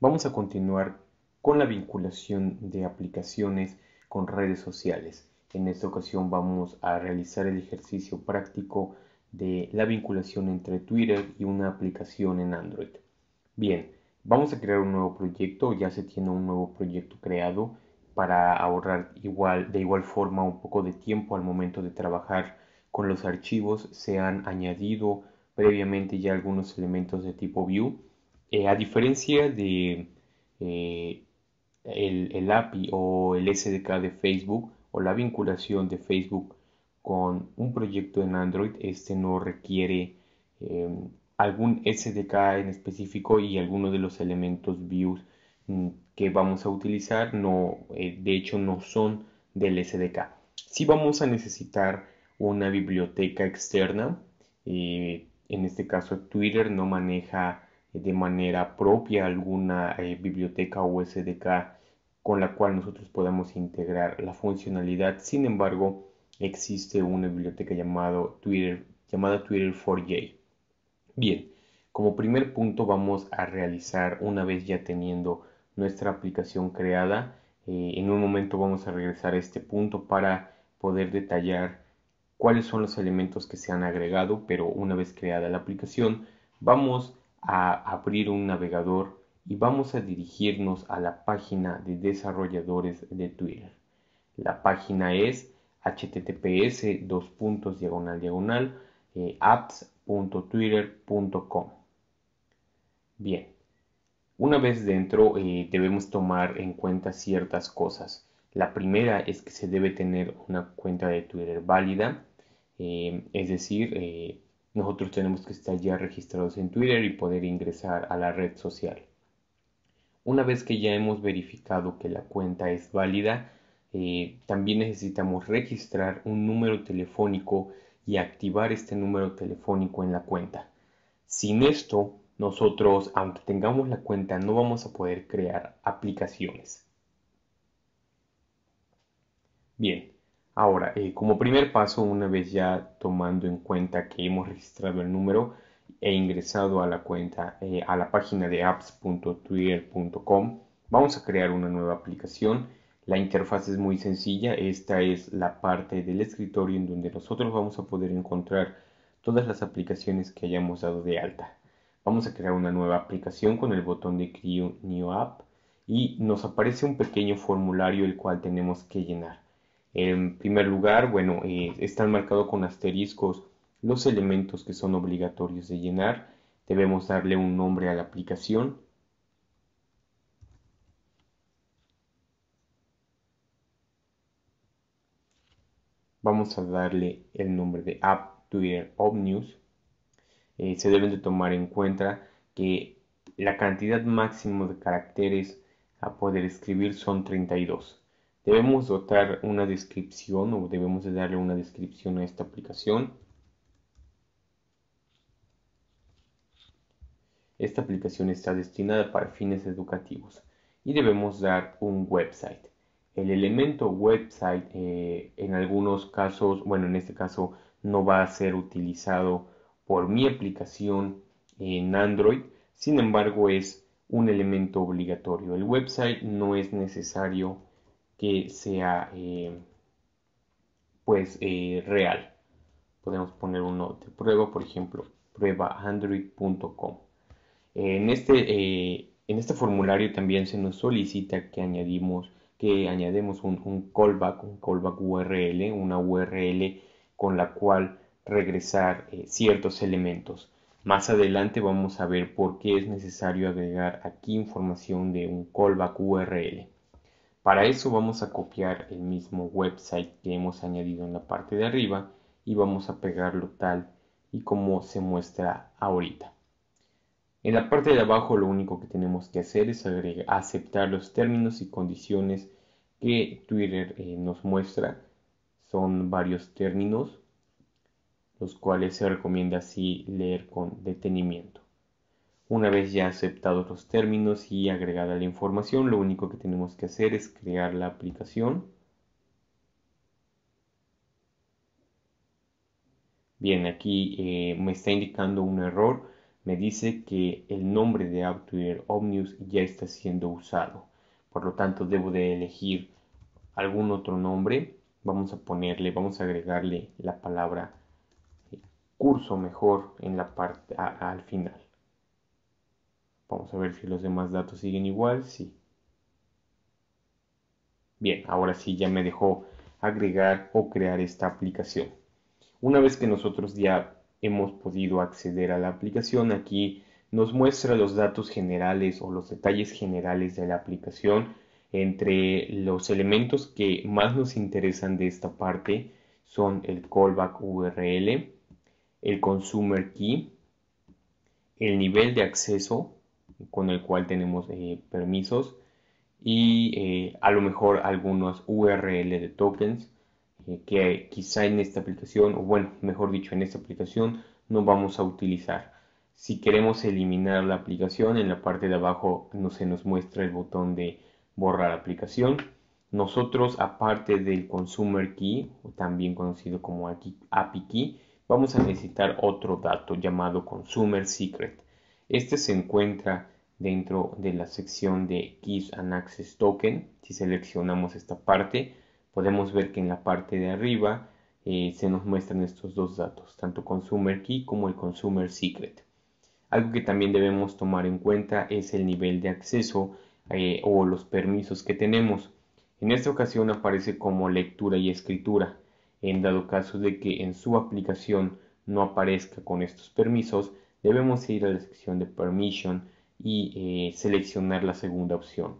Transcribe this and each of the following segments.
Vamos a continuar con la vinculación de aplicaciones con redes sociales. En esta ocasión vamos a realizar el ejercicio práctico de la vinculación entre Twitter y una aplicación en Android. Bien, vamos a crear un nuevo proyecto, ya se tiene un nuevo proyecto creado para ahorrar igual, de igual forma un poco de tiempo al momento de trabajar con los archivos. Se han añadido previamente ya algunos elementos de tipo view eh, a diferencia de eh, el, API o el SDK de Facebook o la vinculación de Facebook con un proyecto en Android, este no requiere eh, algún SDK en específico y algunos de los elementos views mm, que vamos a utilizar no, de hecho no son del SDK. Si vamos a necesitar una biblioteca externa, en este caso Twitter no maneja eh, de manera propia alguna eh, biblioteca o SDK con la cual nosotros podamos integrar la funcionalidad. Sin embargo, existe una biblioteca llamado Twitter, llamada Twitter 4J. Bien, como primer punto vamos a realizar una vez ya teniendo nuestra aplicación creada. Eh, en un momento vamos a regresar a este punto para poder detallar cuáles son los elementos que se han agregado, pero una vez creada la aplicación, vamos a abrir un navegador y vamos a dirigirnos a la página de desarrolladores de Twitter. La página es https dos eh, apps.twitter.com. Bien, una vez dentro eh, debemos tomar en cuenta ciertas cosas. La primera es que se debe tener una cuenta de Twitter válida, eh, es decir, nosotros tenemos que estar ya registrados en Twitter y poder ingresar a la red social. Una vez que ya hemos verificado que la cuenta es válida, eh, también necesitamos registrar un número telefónico y activar este número telefónico en la cuenta. Sin esto, nosotros, aunque tengamos la cuenta, no vamos a poder crear aplicaciones. Bien, Ahora, eh, como primer paso, una vez ya tomando en cuenta que hemos registrado el número e ingresado a la cuenta, eh, a la página de apps.twitter.com, vamos a crear una nueva aplicación. La interfaz es muy sencilla, esta es la parte del escritorio en donde nosotros vamos a poder encontrar todas las aplicaciones que hayamos dado de alta. Vamos a crear una nueva aplicación con el botón de Create New App y nos aparece un pequeño formulario el cual tenemos que llenar. En primer lugar, bueno, eh, están marcados con asteriscos los elementos que son obligatorios de llenar. Debemos darle un nombre a la aplicación. Vamos a darle el nombre de App Twitter Opnews. Eh, se deben de tomar en cuenta que la cantidad máxima de caracteres a poder escribir son 32. Debemos dotar una descripción o debemos darle una descripción a esta aplicación. Esta aplicación está destinada para fines educativos y debemos dar un website. El elemento website eh, en algunos casos, bueno en este caso no va a ser utilizado por mi aplicación en Android, sin embargo es un elemento obligatorio. El website no es necesario que sea eh, pues eh, real. Podemos poner uno de prueba, por ejemplo, pruebaandroid.com. En este, eh, en este formulario también se nos solicita que añadimos que añadimos un, callback, un callback URL, una URL con la cual regresar ciertos elementos. Más adelante vamos a ver por qué es necesario agregar aquí información de un callback URL. Para eso vamos a copiar el mismo website que hemos añadido en la parte de arriba y vamos a pegarlo tal y como se muestra ahorita. En la parte de abajo lo único que tenemos que hacer es aceptar los términos y condiciones que Twitter eh, nos muestra. Son varios términos, los cuales se recomienda así leer con detenimiento. Una vez ya aceptados los términos y agregada la información, lo único que tenemos que hacer es crear la aplicación. Bien, aquí eh, me está indicando un error. Me dice que el nombre de Twitter Omnius ya está siendo usado. Por lo tanto, debo de elegir algún otro nombre. Vamos a ponerle, vamos a agregarle la palabra eh, curso mejor en la parte al final. Vamos a ver si los demás datos siguen igual. Sí. Bien, ahora sí ya me dejó agregar o crear esta aplicación. Una vez que nosotros ya hemos podido acceder a la aplicación, aquí nos muestra los datos generales o los detalles generales de la aplicación. Entre los elementos que más nos interesan de esta parte son el callback URL, el consumer key, el nivel de acceso, con el cual tenemos eh, permisos y eh, a lo mejor algunos URL de tokens eh, que quizá en esta aplicación, o bueno, mejor dicho, en esta aplicación no vamos a utilizar. Si queremos eliminar la aplicación, en la parte de abajo no se nos muestra el botón de borrar aplicación. Nosotros, aparte del Consumer Key, también conocido como API Key, vamos a necesitar otro dato llamado Consumer Secret. Este se encuentra dentro de la sección de Keys and Access Token. Si seleccionamos esta parte, podemos ver que en la parte de arriba eh, se nos muestran estos dos datos, tanto Consumer Key como el Consumer Secret. Algo que también debemos tomar en cuenta es el nivel de acceso eh, o los permisos que tenemos. En esta ocasión aparece como lectura y escritura. En dado caso de que en su aplicación no aparezca con estos permisos, debemos ir a la sección de Permission y eh, seleccionar la segunda opción,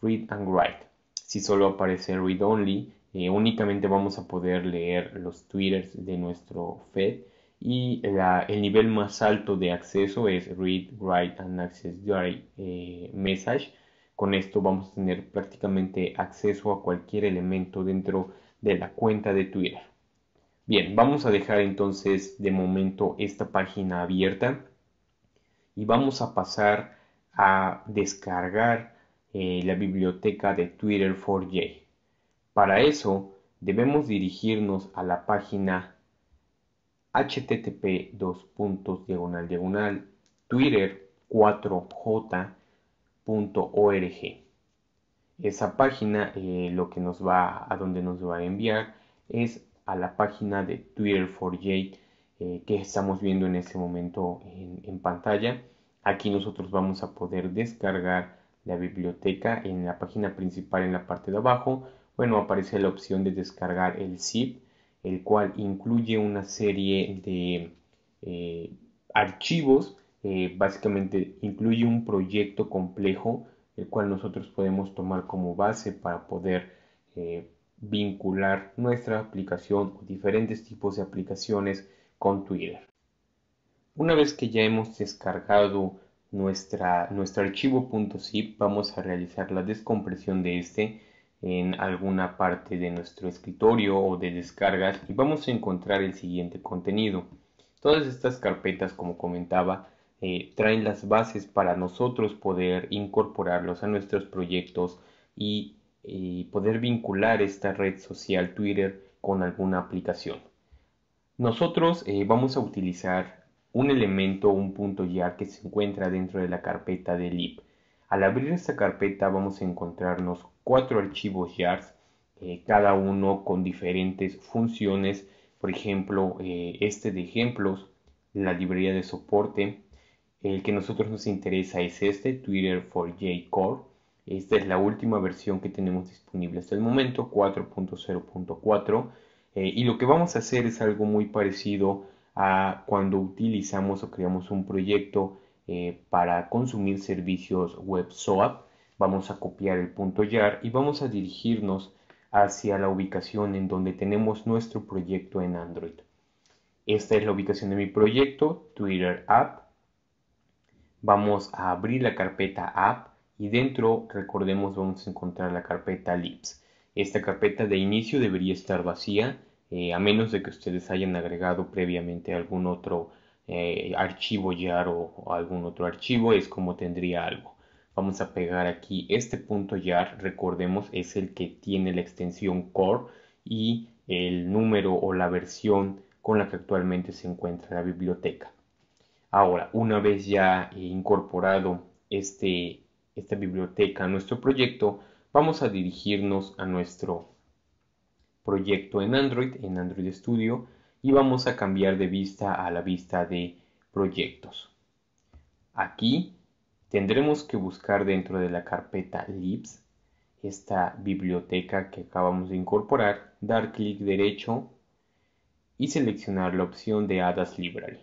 Read and Write. Si solo aparece Read Only, eh, únicamente vamos a poder leer los twitters de nuestro Fed y el nivel más alto de acceso es Read, Write and Access Diary eh, Message. Con esto vamos a tener prácticamente acceso a cualquier elemento dentro de la cuenta de Twitter. Bien, vamos a dejar entonces de momento esta página abierta y vamos a pasar a descargar eh, la biblioteca de Twitter 4J. Para eso debemos dirigirnos a la página http diagonal twitter 4j.org. Esa página eh, lo que nos va a donde nos va a enviar es a la página de Twitter for j eh, que estamos viendo en este momento en, pantalla. Aquí nosotros vamos a poder descargar la biblioteca en la página principal en la parte de abajo. Bueno, aparece la opción de descargar el zip, el cual incluye una serie de eh, archivos. Eh, básicamente incluye un proyecto complejo el cual nosotros podemos tomar como base para poder vincular nuestra aplicación o diferentes tipos de aplicaciones con Twitter. Una vez que ya hemos descargado nuestra, nuestro archivo .zip, vamos a realizar la descompresión de este en alguna parte de nuestro escritorio o de descargas y vamos a encontrar el siguiente contenido. Todas estas carpetas, como comentaba, eh, traen las bases para nosotros poder incorporarlos a nuestros proyectos y y poder vincular esta red social Twitter con alguna aplicación. Nosotros eh, vamos a utilizar un elemento un punto ya que se encuentra dentro de la carpeta de lib. Al abrir esta carpeta vamos a encontrarnos cuatro archivos jars, eh, cada uno con diferentes funciones, por ejemplo, eh, este de ejemplos, la librería de soporte, el que nosotros nos interesa es este, Twitter for jcore esta es la última versión que tenemos disponible hasta el momento, 4.0.4. Eh, y lo que vamos a hacer es algo muy parecido a cuando utilizamos o creamos un proyecto eh, para consumir servicios web SOAP. Vamos a copiar el punto YAR y vamos a dirigirnos hacia la ubicación en donde tenemos nuestro proyecto en Android. Esta es la ubicación de mi proyecto, Twitter App. Vamos a abrir la carpeta App y dentro recordemos vamos a encontrar la carpeta Lips. Esta carpeta de inicio debería estar vacía eh, a menos de que ustedes hayan agregado previamente algún otro eh, archivo YAR o, algún otro archivo es como tendría algo. Vamos a pegar aquí este punto YAR, recordemos es el que tiene la extensión core y el número o la versión con la que actualmente se encuentra la biblioteca. Ahora, una vez ya incorporado este, esta biblioteca, nuestro proyecto, vamos a dirigirnos a nuestro proyecto en Android, en Android Studio, y vamos a cambiar de vista a la vista de proyectos. Aquí tendremos que buscar dentro de la carpeta Libs, esta biblioteca que acabamos de incorporar, dar clic derecho y seleccionar la opción de Adas Library.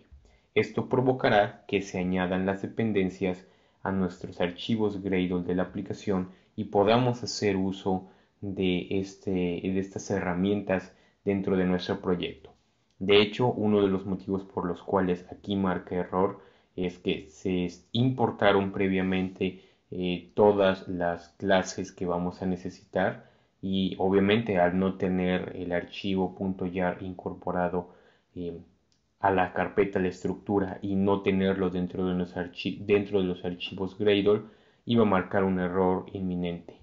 Esto provocará que se añadan las dependencias a nuestros archivos Gradle de la aplicación y podamos hacer uso de, este, de estas herramientas dentro de nuestro proyecto. De hecho, uno de los motivos por los cuales aquí marca error es que se importaron previamente eh, todas las clases que vamos a necesitar y obviamente al no tener el archivo .jar incorporado eh, a la carpeta, la estructura y no tenerlo dentro de los, dentro de los archivos Gradle iba a marcar un error inminente.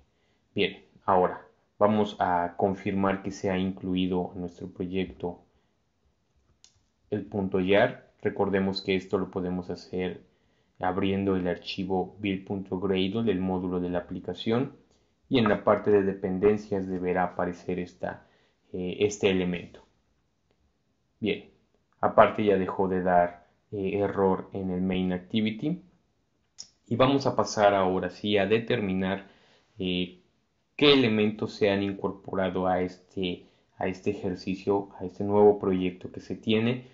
Bien, ahora vamos a confirmar que se ha incluido en nuestro proyecto el punto .yar. Recordemos que esto lo podemos hacer abriendo el archivo build.gradle del módulo de la aplicación y en la parte de dependencias deberá aparecer esta, eh, este elemento. Bien, Aparte ya dejó de dar eh, error en el main activity. Y vamos a pasar ahora sí a determinar eh, qué elementos se han incorporado a este, a este ejercicio, a este nuevo proyecto que se tiene.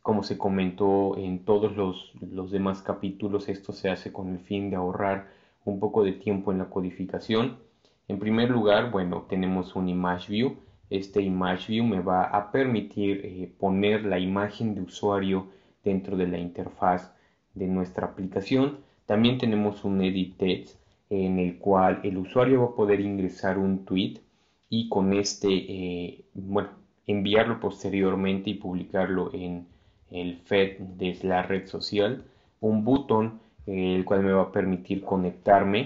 Como se comentó en todos los, los demás capítulos, esto se hace con el fin de ahorrar un poco de tiempo en la codificación. En primer lugar, bueno, tenemos un image view este Image View me va a permitir eh, poner la imagen de usuario dentro de la interfaz de nuestra aplicación. También tenemos un Edit Text en el cual el usuario va a poder ingresar un tweet y con este, eh, bueno, enviarlo posteriormente y publicarlo en el FED de la red social. Un botón eh, el cual me va a permitir conectarme.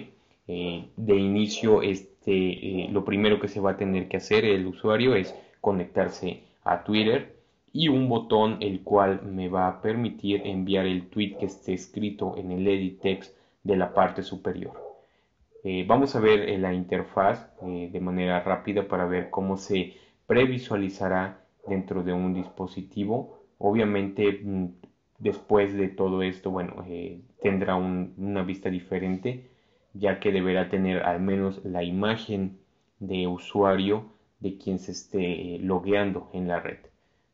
de inicio este este, eh, lo primero que se va a tener que hacer el usuario es conectarse a Twitter y un botón el cual me va a permitir enviar el tweet que esté escrito en el edit text de la parte superior. Eh, vamos a ver eh, la interfaz de manera rápida para ver cómo se previsualizará dentro de un dispositivo. Obviamente mm, después de todo esto, bueno, tendrá una vista diferente ya que deberá tener al menos la imagen de usuario de quien se esté eh, logueando en la red.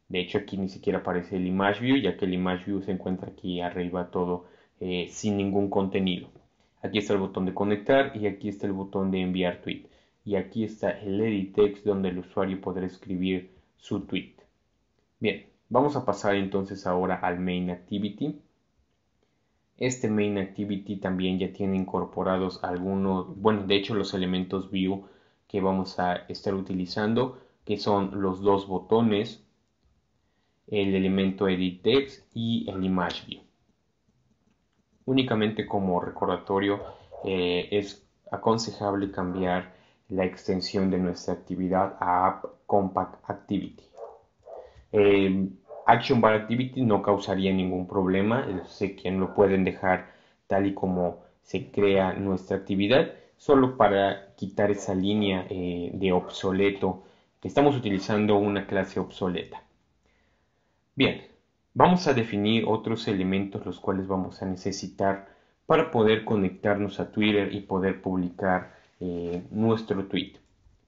De hecho aquí ni siquiera aparece el image view ya que el image view se encuentra aquí arriba todo eh, sin ningún contenido. Aquí está el botón de conectar y aquí está el botón de enviar tweet. Y aquí está el edit text donde el usuario podrá escribir su tweet. Bien, vamos a pasar entonces ahora al main activity. Este main activity también ya tiene incorporados algunos, bueno, de hecho los elementos view que vamos a estar utilizando, que son los dos botones, el elemento edit text y el image view. Únicamente como recordatorio eh, es aconsejable cambiar la extensión de nuestra actividad a App Compact Activity. Eh, Action Bar Activity no causaría ningún problema, eh, sé quién lo pueden dejar tal y como se crea nuestra actividad, solo para quitar esa línea eh, de obsoleto, que estamos utilizando una clase obsoleta. Bien, vamos a definir otros elementos los cuales vamos a necesitar para poder conectarnos a Twitter y poder publicar eh, nuestro tweet.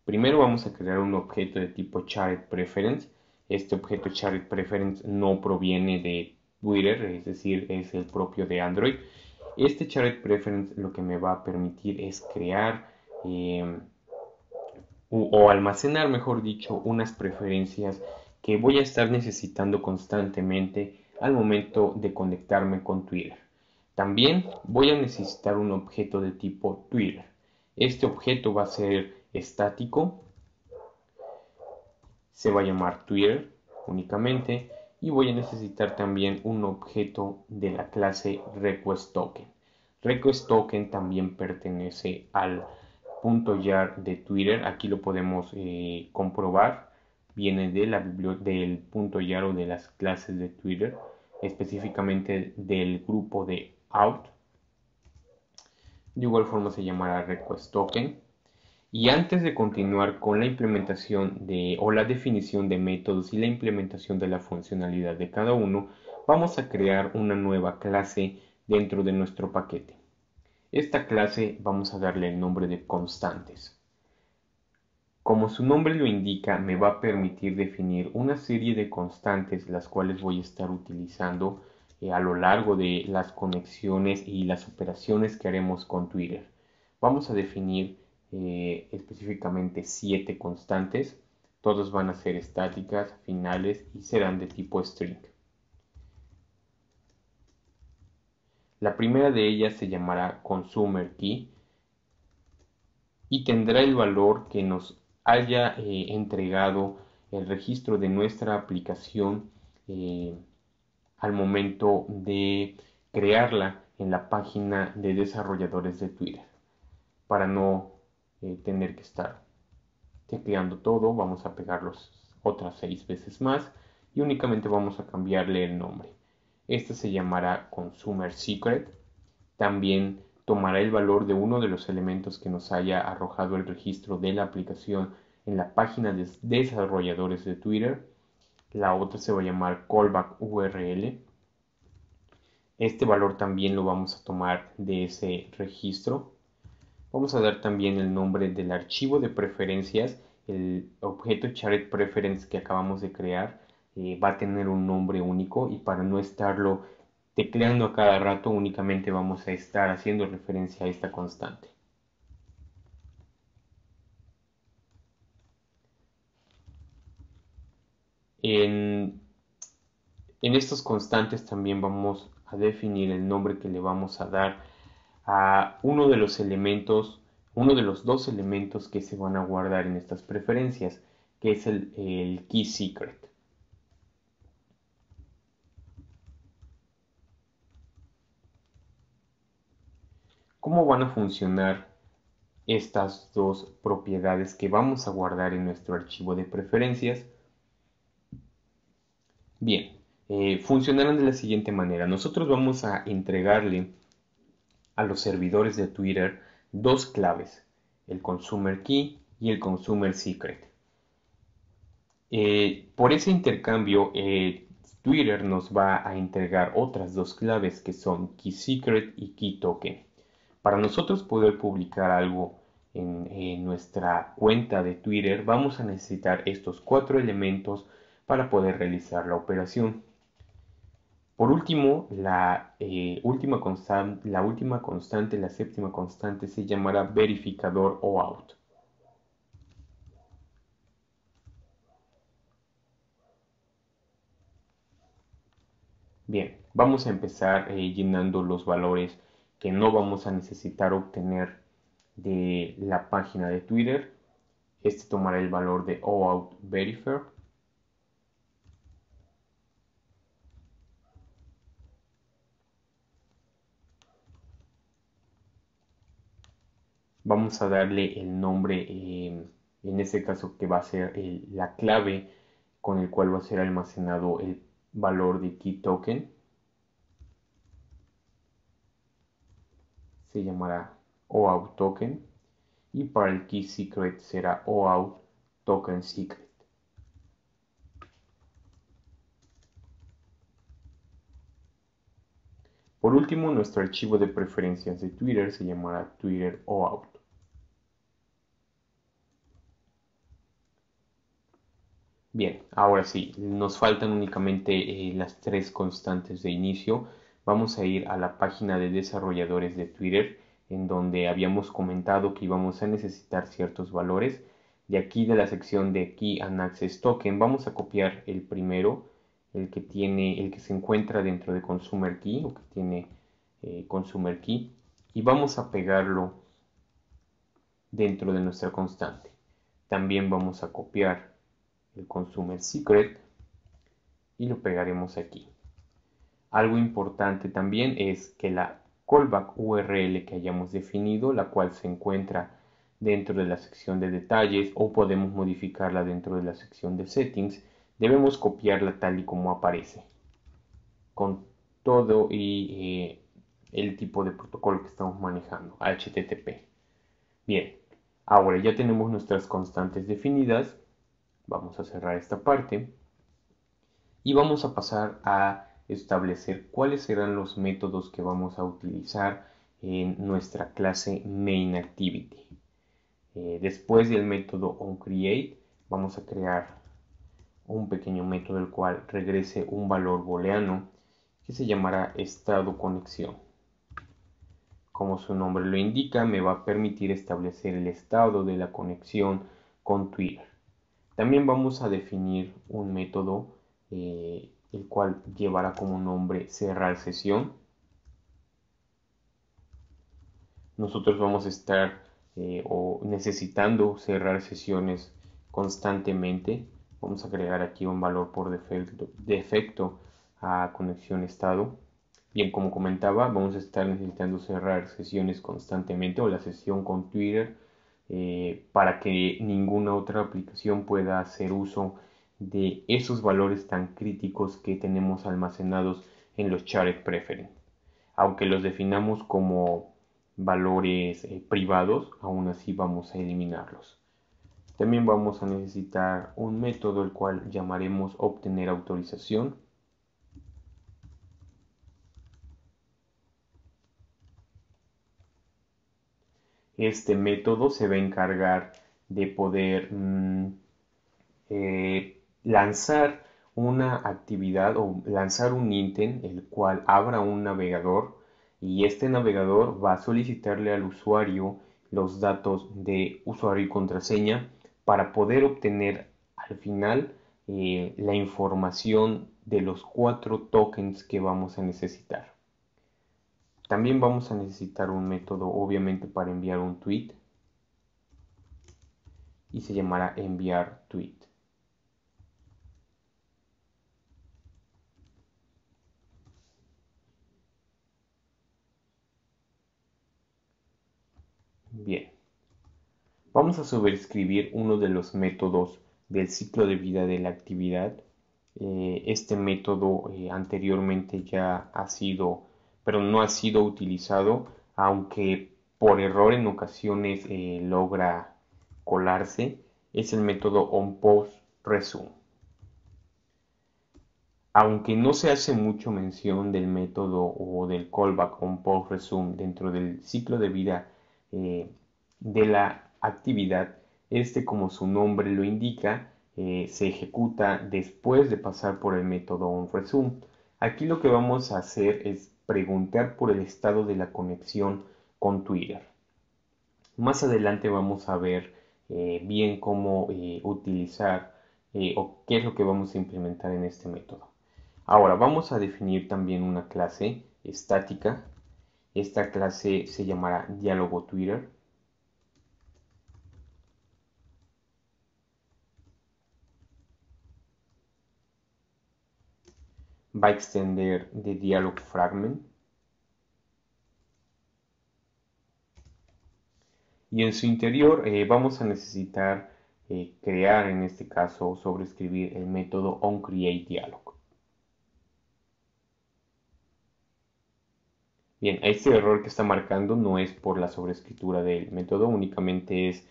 Primero vamos a crear un objeto de tipo child preference este objeto Charit Preference no proviene de Twitter, es decir, es el propio de Android. Este Charit Preference lo que me va a permitir es crear em, o almacenar, mejor dicho, unas preferencias que voy a estar necesitando constantemente al momento de conectarme con Twitter. También voy a necesitar un objeto de tipo Twitter. Este objeto va a ser estático, se va a llamar Twitter únicamente y voy a necesitar también un objeto de la clase RequestToken. RequestToken Request token también pertenece al punto .yar de Twitter, aquí lo podemos eh, comprobar, viene de la del punto .yar o de las clases de Twitter, específicamente del grupo de out. De igual forma se llamará request token y antes de continuar con la implementación de o la definición de métodos y la implementación de la funcionalidad de cada uno, vamos a crear una nueva clase dentro de nuestro paquete. Esta clase vamos a darle el nombre de constantes. Como su nombre lo indica, me va a permitir definir una serie de constantes las cuales voy a estar utilizando eh, a lo largo de las conexiones y las operaciones que haremos con Twitter. Vamos a definir eh, específicamente siete constantes. todas van a ser estáticas, finales y serán de tipo string. La primera de ellas se llamará consumer key y tendrá el valor que nos haya eh, entregado el registro de nuestra aplicación eh, al momento de crearla en la página de desarrolladores de Twitter para no eh, tener que estar tecleando todo. Vamos a pegarlos otras seis veces más y únicamente vamos a cambiarle el nombre. Esta se llamará Consumer Secret. También tomará el valor de uno de los elementos que nos haya arrojado el registro de la aplicación en la página de desarrolladores de Twitter. La otra se va a llamar Callback URL. Este valor también lo vamos a tomar de ese registro vamos a dar también el nombre del archivo de preferencias. El objeto chart preference que acabamos de crear eh, va a tener un nombre único y para no estarlo tecleando a cada rato únicamente vamos a estar haciendo referencia a esta constante. En, en estos constantes también vamos a definir el nombre que le vamos a dar a uno de los elementos, uno de los dos elementos que se van a guardar en estas preferencias, que es el, key secret. ¿Cómo van a funcionar estas dos propiedades que vamos a guardar en nuestro archivo de preferencias? Bien, eh, funcionarán de la siguiente manera. Nosotros vamos a entregarle a los servidores de Twitter dos claves, el Consumer Key y el Consumer Secret. Eh, por ese intercambio, eh, Twitter nos va a entregar otras dos claves que son Key Secret y Key Token. Para nosotros poder publicar algo en nuestra cuenta de Twitter, vamos a necesitar estos cuatro elementos para poder realizar la operación. Por último, eh, la, última constante, la séptima constante, se llamará verificador o out. Bien, vamos a empezar eh, llenando los valores que no vamos a necesitar obtener de la página de Twitter. Este tomará el valor de OAuth Verifier vamos a darle el nombre, eh, en este caso que va a ser la clave con el cual va a ser almacenado el valor de key token. Se llamará OAuth token y para el key secret será OAuth token secret. Por último, nuestro archivo de preferencias de Twitter se llamará Twitter OAuth. Bien, ahora sí, nos faltan únicamente eh, las tres constantes de inicio. Vamos a ir a la página de desarrolladores de Twitter, en donde habíamos comentado que íbamos a necesitar ciertos valores. De aquí de la sección de Key and Access Token vamos a copiar el primero, el que tiene, el que se encuentra dentro de Consumer Key o que tiene eh, Consumer Key y vamos a pegarlo dentro de nuestra constante. También vamos a copiar el Consumer Secret y lo pegaremos aquí. Algo importante también es que la callback URL que hayamos definido, la cual se encuentra dentro de la sección de detalles o podemos modificarla dentro de la sección de settings, debemos copiarla tal y como aparece con todo y eh, el tipo de protocolo que estamos manejando, HTTP. Bien, ahora ya tenemos nuestras constantes definidas. Vamos a cerrar esta parte y vamos a pasar a establecer cuáles serán los métodos que vamos a utilizar en nuestra clase MainActivity. Eh, después del método onCreate vamos a crear un pequeño método el cual regrese un valor booleano que se llamará estado conexión. Como su nombre lo indica, me va a permitir establecer el estado de la conexión con Twitter. También vamos a definir un método eh, el cual llevará como nombre cerrar sesión. Nosotros vamos a estar eh, o necesitando cerrar sesiones constantemente Vamos a agregar aquí un valor por defecto, a conexión estado. Bien, como comentaba, vamos a estar necesitando cerrar sesiones constantemente o la sesión con Twitter eh, para que ninguna otra aplicación pueda hacer uso de esos valores tan críticos que tenemos almacenados en los charts preferent. Aunque los definamos como valores eh, privados, aún así vamos a eliminarlos. También vamos a necesitar un método el cual llamaremos obtener autorización. Este método se va a encargar de poder mm, eh, lanzar una actividad o lanzar un intent el cual abra un navegador y este navegador va a solicitarle al usuario los datos de usuario y contraseña para poder obtener al final eh, la información de los cuatro tokens que vamos a necesitar. También vamos a necesitar un método obviamente para enviar un tweet y se llamará enviar tweet. Bien. Vamos a sobreescribir uno de los métodos del ciclo de vida de la actividad. Eh, este método eh, anteriormente ya ha sido, pero no ha sido utilizado, aunque por error en ocasiones eh, logra colarse. Es el método On-Post-Resume. Aunque no se hace mucho mención del método o del callback onPostResume dentro del ciclo de vida de la actividad, este como su nombre lo indica, eh, se ejecuta después de pasar por el método onResume. Aquí lo que vamos a hacer es preguntar por el estado de la conexión con Twitter. Más adelante vamos a ver eh, bien cómo eh, utilizar o qué es lo que vamos a implementar en este método. Ahora vamos a definir también una clase estática. Esta clase se llamará diálogo Twitter va a extender de dialog fragment. Y en su interior eh, vamos a necesitar eh, crear, en este caso, sobreescribir el método onCreateDialog. Bien, este error que está marcando no es por la sobreescritura del método, únicamente es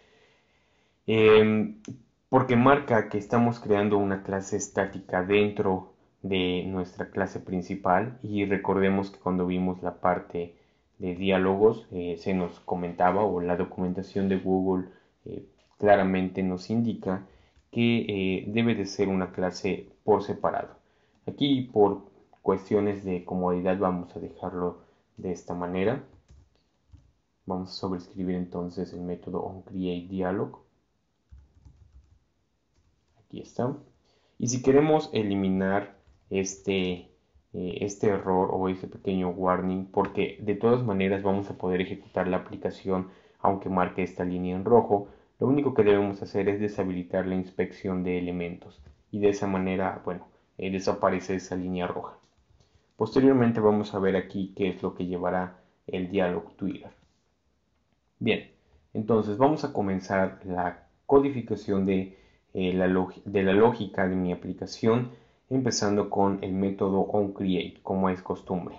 em, porque marca que estamos creando una clase estática dentro de nuestra clase principal y recordemos que cuando vimos la parte de diálogos eh, se nos comentaba o la documentación de Google eh, claramente nos indica que eh, debe de ser una clase por separado. Aquí por cuestiones de comodidad vamos a dejarlo de esta manera. Vamos a sobreescribir entonces el método onCreateDialog. Aquí está. Y si queremos eliminar este, eh, este error o ese pequeño warning porque de todas maneras vamos a poder ejecutar la aplicación aunque marque esta línea en rojo. Lo único que debemos hacer es deshabilitar la inspección de elementos y de esa manera, bueno, eh, desaparece esa línea roja. Posteriormente vamos a ver aquí qué es lo que llevará el diálogo Twitter. Bien, entonces vamos a comenzar la codificación de eh, la lógica de mi aplicación empezando con el método onCreate, como es costumbre.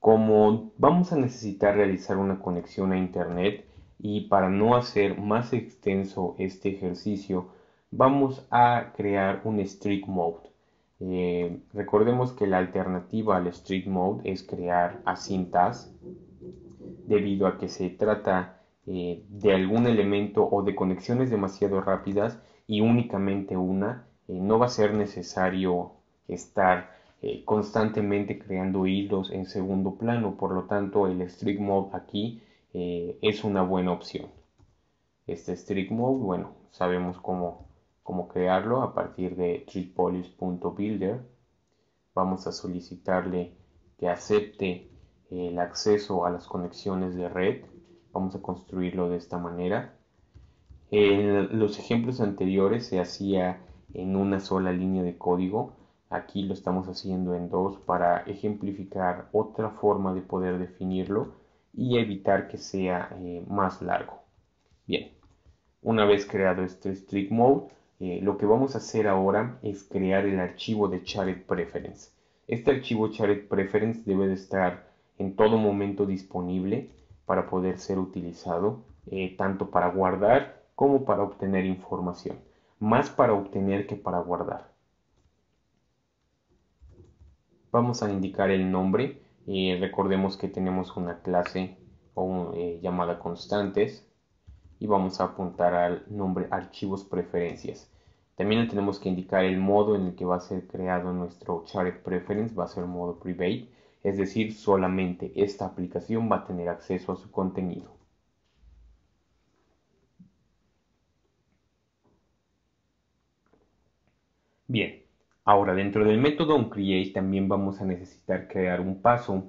Como vamos a necesitar realizar una conexión a Internet y para no hacer más extenso este ejercicio, vamos a crear un strict mode. Eh, recordemos que la alternativa al strict mode es crear cintas debido a que se trata eh, de algún elemento o de conexiones demasiado rápidas y únicamente una eh, no va a ser necesario estar eh, constantemente creando hilos en segundo plano, por lo tanto el strict mode aquí eh, es una buena opción. Este strict mode, bueno, sabemos cómo, cómo crearlo a partir de tripolis.builder. Vamos a solicitarle que acepte el acceso a las conexiones de red. Vamos a construirlo de esta manera. En los ejemplos anteriores se hacía en una sola línea de código. Aquí lo estamos haciendo en dos para ejemplificar otra forma de poder definirlo y evitar que sea eh, más largo. Bien, una vez creado este strict mode, eh, lo que vamos a hacer ahora es crear el archivo de charet preference. Este archivo charet preference debe de estar en todo momento disponible para poder ser utilizado eh, tanto para guardar como para obtener información más para obtener que para guardar. Vamos a indicar el nombre. y eh, recordemos que tenemos una clase eh, llamada constantes y vamos a apuntar al nombre archivos preferencias. También tenemos que indicar el modo en el que va a ser creado nuestro Shared Preference, va a ser modo private, es decir, solamente esta aplicación va a tener acceso a su contenido. Bien, ahora dentro del método onCreate también vamos a necesitar crear un paso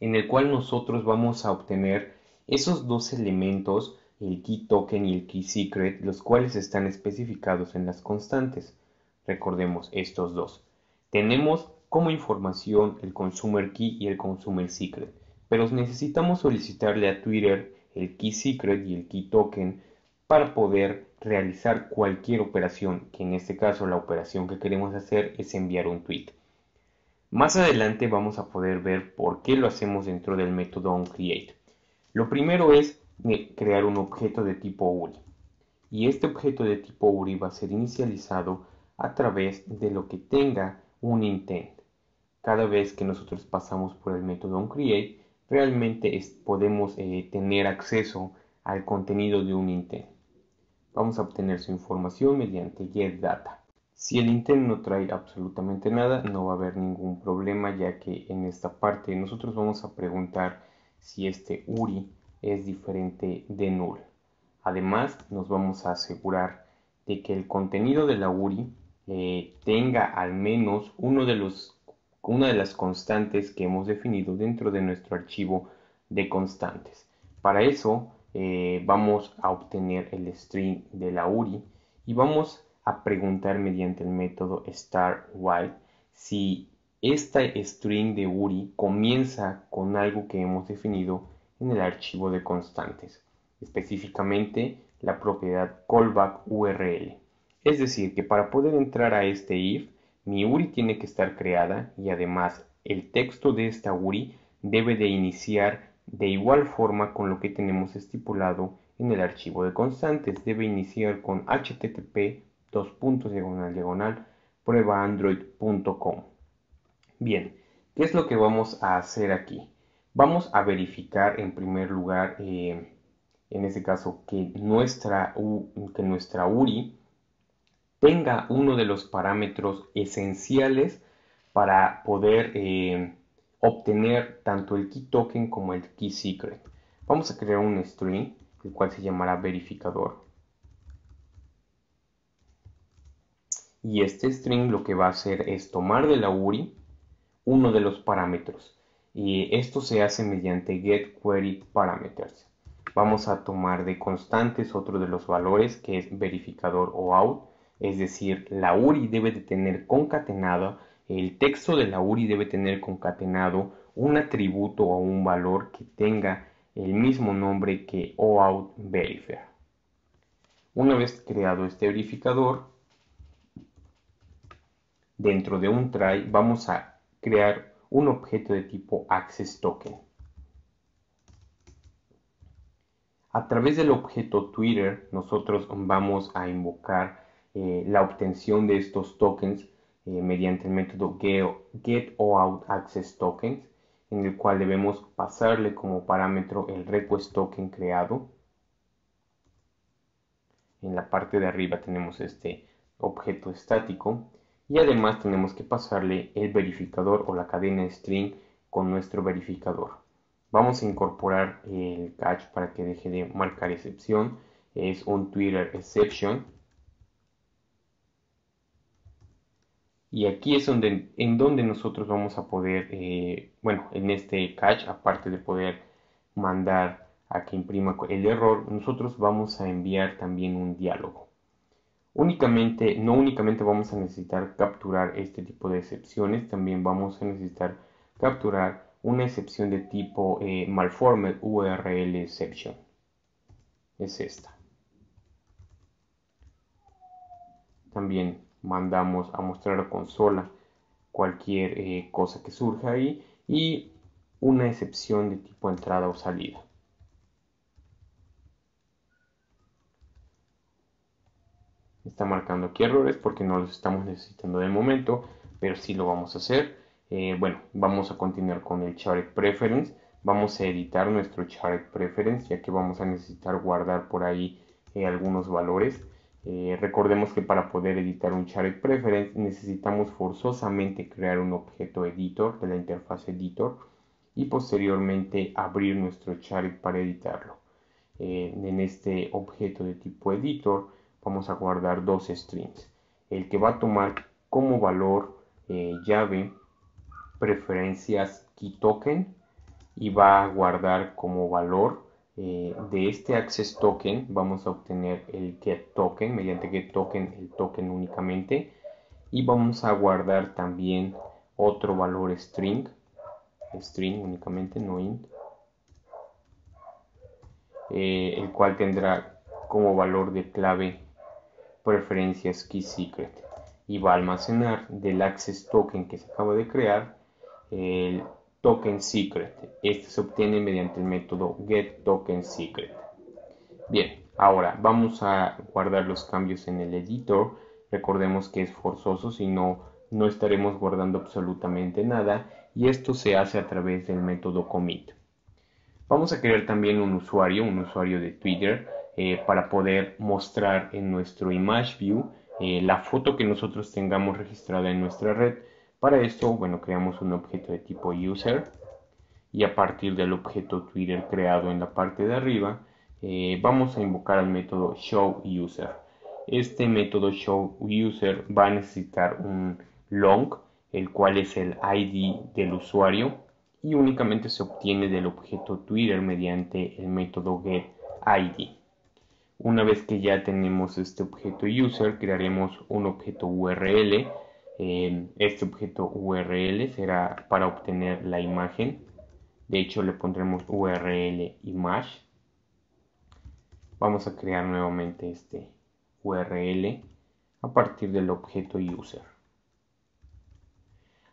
en el cual nosotros vamos a obtener esos dos elementos, el key token y el key secret, los cuales están especificados en las constantes. Recordemos estos dos. Tenemos como información el consumer key y el consumer secret, pero necesitamos solicitarle a Twitter el key secret y el key token para poder realizar cualquier operación, que en este caso la operación que queremos hacer es enviar un tweet. Más adelante vamos a poder ver por qué lo hacemos dentro del método onCreate. Lo primero es eh, crear un objeto de tipo URI. Y este objeto de tipo URI va a ser inicializado a través de lo que tenga un intent. Cada vez que nosotros pasamos por el método onCreate, realmente podemos eh, tener acceso al contenido de un intent. Vamos a obtener su información mediante getData. Si el intent no trae absolutamente nada, no va a haber ningún problema, ya que en esta parte nosotros vamos a preguntar si este URI es diferente de null. Además, nos vamos a asegurar de que el contenido de la URI eh, tenga al menos uno de los, una de las constantes que hemos definido dentro de nuestro archivo de constantes. Para eso eh, vamos a obtener el string de la URI y vamos a preguntar mediante el método star while si esta string de URI comienza con algo que hemos definido en el archivo de constantes, específicamente la propiedad callback URL. Es decir, que para poder entrar a este if, mi URI tiene que estar creada y además el texto de esta URI debe de iniciar de igual forma con lo que tenemos estipulado en el archivo de constantes, debe iniciar con http dos puntos diagonal diagonal pruebaandroid.com. Bien, ¿qué es lo que vamos a hacer aquí? Vamos a verificar en primer lugar, eh, en este caso, que nuestra, URI tenga uno de los parámetros esenciales para poder eh, obtener tanto el key token como el key secret. Vamos a crear un string, el cual se llamará verificador. Y este string lo que va a hacer es tomar de la URI uno de los parámetros. Y esto se hace mediante GetQueryParameters. Vamos a tomar de constantes otro de los valores que es verificador o out. Es decir, la URI debe de tener concatenada el texto de la URI debe tener concatenado un atributo o un valor que tenga el mismo nombre que OAuthVerifier. Una vez creado este verificador, dentro de un try vamos a crear un objeto de tipo accessToken. A través del objeto Twitter nosotros vamos a invocar eh, la obtención de estos tokens eh, mediante el método get out access tokens en el cual debemos pasarle como parámetro el request token creado. En la parte de arriba tenemos este objeto estático y además tenemos que pasarle el verificador o la cadena string con nuestro verificador. Vamos a incorporar el catch para que deje de marcar excepción. Es un Twitter exception Y aquí es donde, en donde nosotros vamos a poder, eh, bueno, en este cache, aparte de poder mandar a que imprima el error, nosotros vamos a enviar también un diálogo. Únicamente, no únicamente vamos a necesitar capturar este tipo de excepciones, también vamos a necesitar capturar una excepción de tipo eh, malformed URL exception. Es esta. También mandamos a mostrar a consola cualquier eh, cosa que surja ahí y una excepción de tipo entrada o salida. Está marcando aquí errores porque no los estamos necesitando de momento, pero sí lo vamos a hacer. Eh, bueno, vamos a continuar con el chart preference. Vamos a editar nuestro chart preference ya que vamos a necesitar guardar por ahí eh, algunos valores. Eh, recordemos que para poder editar un Shared Preference necesitamos forzosamente crear un objeto editor de la interfaz editor y posteriormente abrir nuestro char para editarlo. Eh, en este objeto de tipo editor vamos a guardar dos strings. El que va a tomar como valor eh, llave preferencias key token y va a guardar como valor eh, de este access token vamos a obtener el get token, mediante get token el token únicamente y vamos a guardar también otro valor string, string únicamente, no int, eh, el cual tendrá como valor de clave preferencias key secret y va a almacenar del access token que se acaba de crear el token secret. Este se obtiene mediante el método get token secret. Bien, ahora vamos a guardar los cambios en el editor. Recordemos que es forzoso, si no, no estaremos guardando absolutamente nada. Y esto se hace a través del método commit. Vamos a crear también un usuario, un usuario de Twitter, eh, para poder mostrar en nuestro image view eh, la foto que nosotros tengamos registrada en nuestra red. Para esto, bueno, creamos un objeto de tipo user y a partir del objeto Twitter creado en la parte de arriba, eh, vamos a invocar el método showUser. Este método showUser va a necesitar un long, el cual es el ID del usuario y únicamente se obtiene del objeto Twitter mediante el método getID. Una vez que ya tenemos este objeto user, crearemos un objeto URL este objeto URL será para obtener la imagen. De hecho, le pondremos URL image. Vamos a crear nuevamente este URL a partir del objeto user.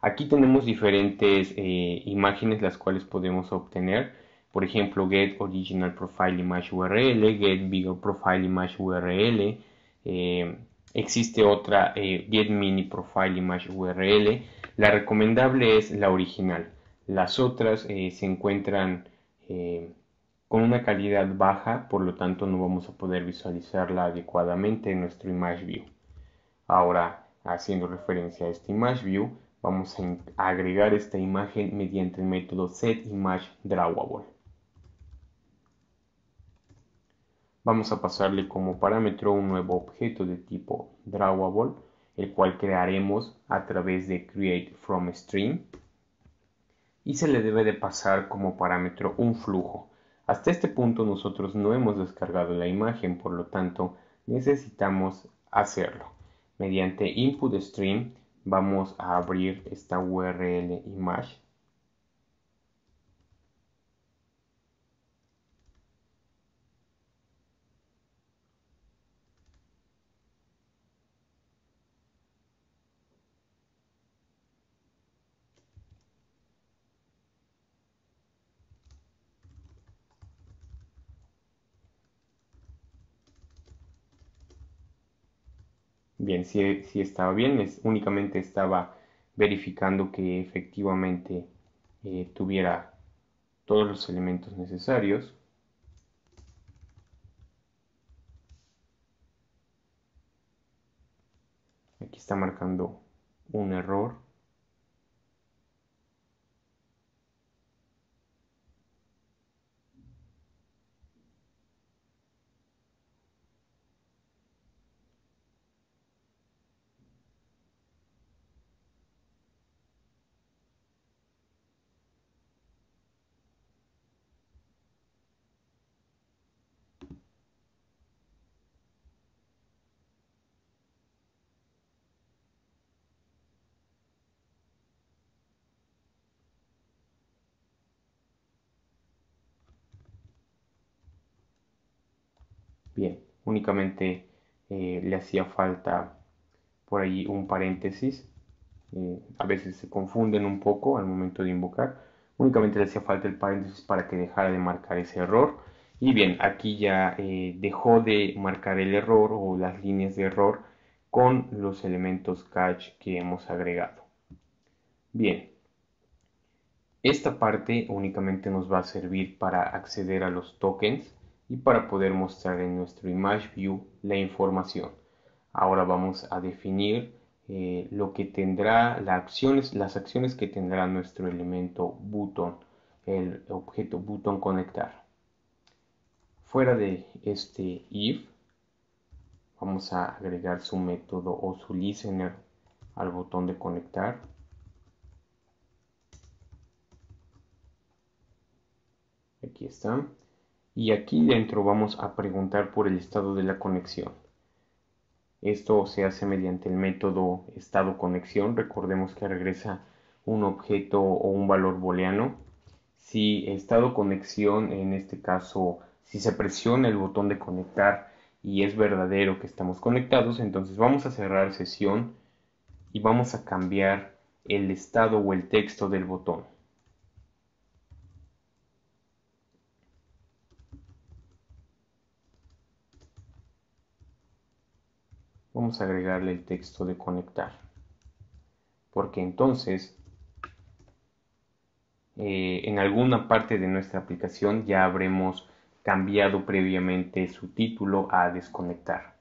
Aquí tenemos diferentes eh, imágenes las cuales podemos obtener. Por ejemplo, get original profile image URL, get bigger profile image URL, eh, Existe otra eh, Get Mini Profile Image URL. La recomendable es la original. Las otras eh, se encuentran eh, con una calidad baja, por lo tanto no vamos a poder visualizarla adecuadamente en nuestro ImageView. View. Ahora, haciendo referencia a este ImageView, vamos a agregar esta imagen mediante el método setImageDrawable. Vamos a pasarle como parámetro un nuevo objeto de tipo drawable, el cual crearemos a través de create from stream y se le debe de pasar como parámetro un flujo. Hasta este punto nosotros no hemos descargado la imagen, por lo tanto necesitamos hacerlo. Mediante input stream vamos a abrir esta URL image Bien, si, estaba bien, es, únicamente estaba verificando que efectivamente eh, tuviera todos los elementos necesarios. Aquí está marcando un error. Bien, únicamente eh, le hacía falta por ahí un paréntesis. Eh, a veces se confunden un poco al momento de invocar. Únicamente le hacía falta el paréntesis para que dejara de marcar ese error. Y bien, aquí ya eh, dejó de marcar el error o las líneas de error con los elementos catch que hemos agregado. Bien, esta parte únicamente nos va a servir para acceder a los tokens y para poder mostrar en nuestro image view la información. Ahora vamos a definir eh, lo que tendrá las acciones, las acciones que tendrá nuestro elemento button, el objeto button conectar. Fuera de este if, vamos a agregar su método o su listener al botón de conectar. Aquí está y aquí dentro vamos a preguntar por el estado de la conexión. Esto se hace mediante el método estado conexión. Recordemos que regresa un objeto o un valor booleano. Si estado conexión, en este caso, si se presiona el botón de conectar y es verdadero que estamos conectados, entonces vamos a cerrar sesión y vamos a cambiar el estado o el texto del botón. vamos a agregarle el texto de conectar. Porque entonces, eh, en alguna parte de nuestra aplicación ya habremos cambiado previamente su título a desconectar.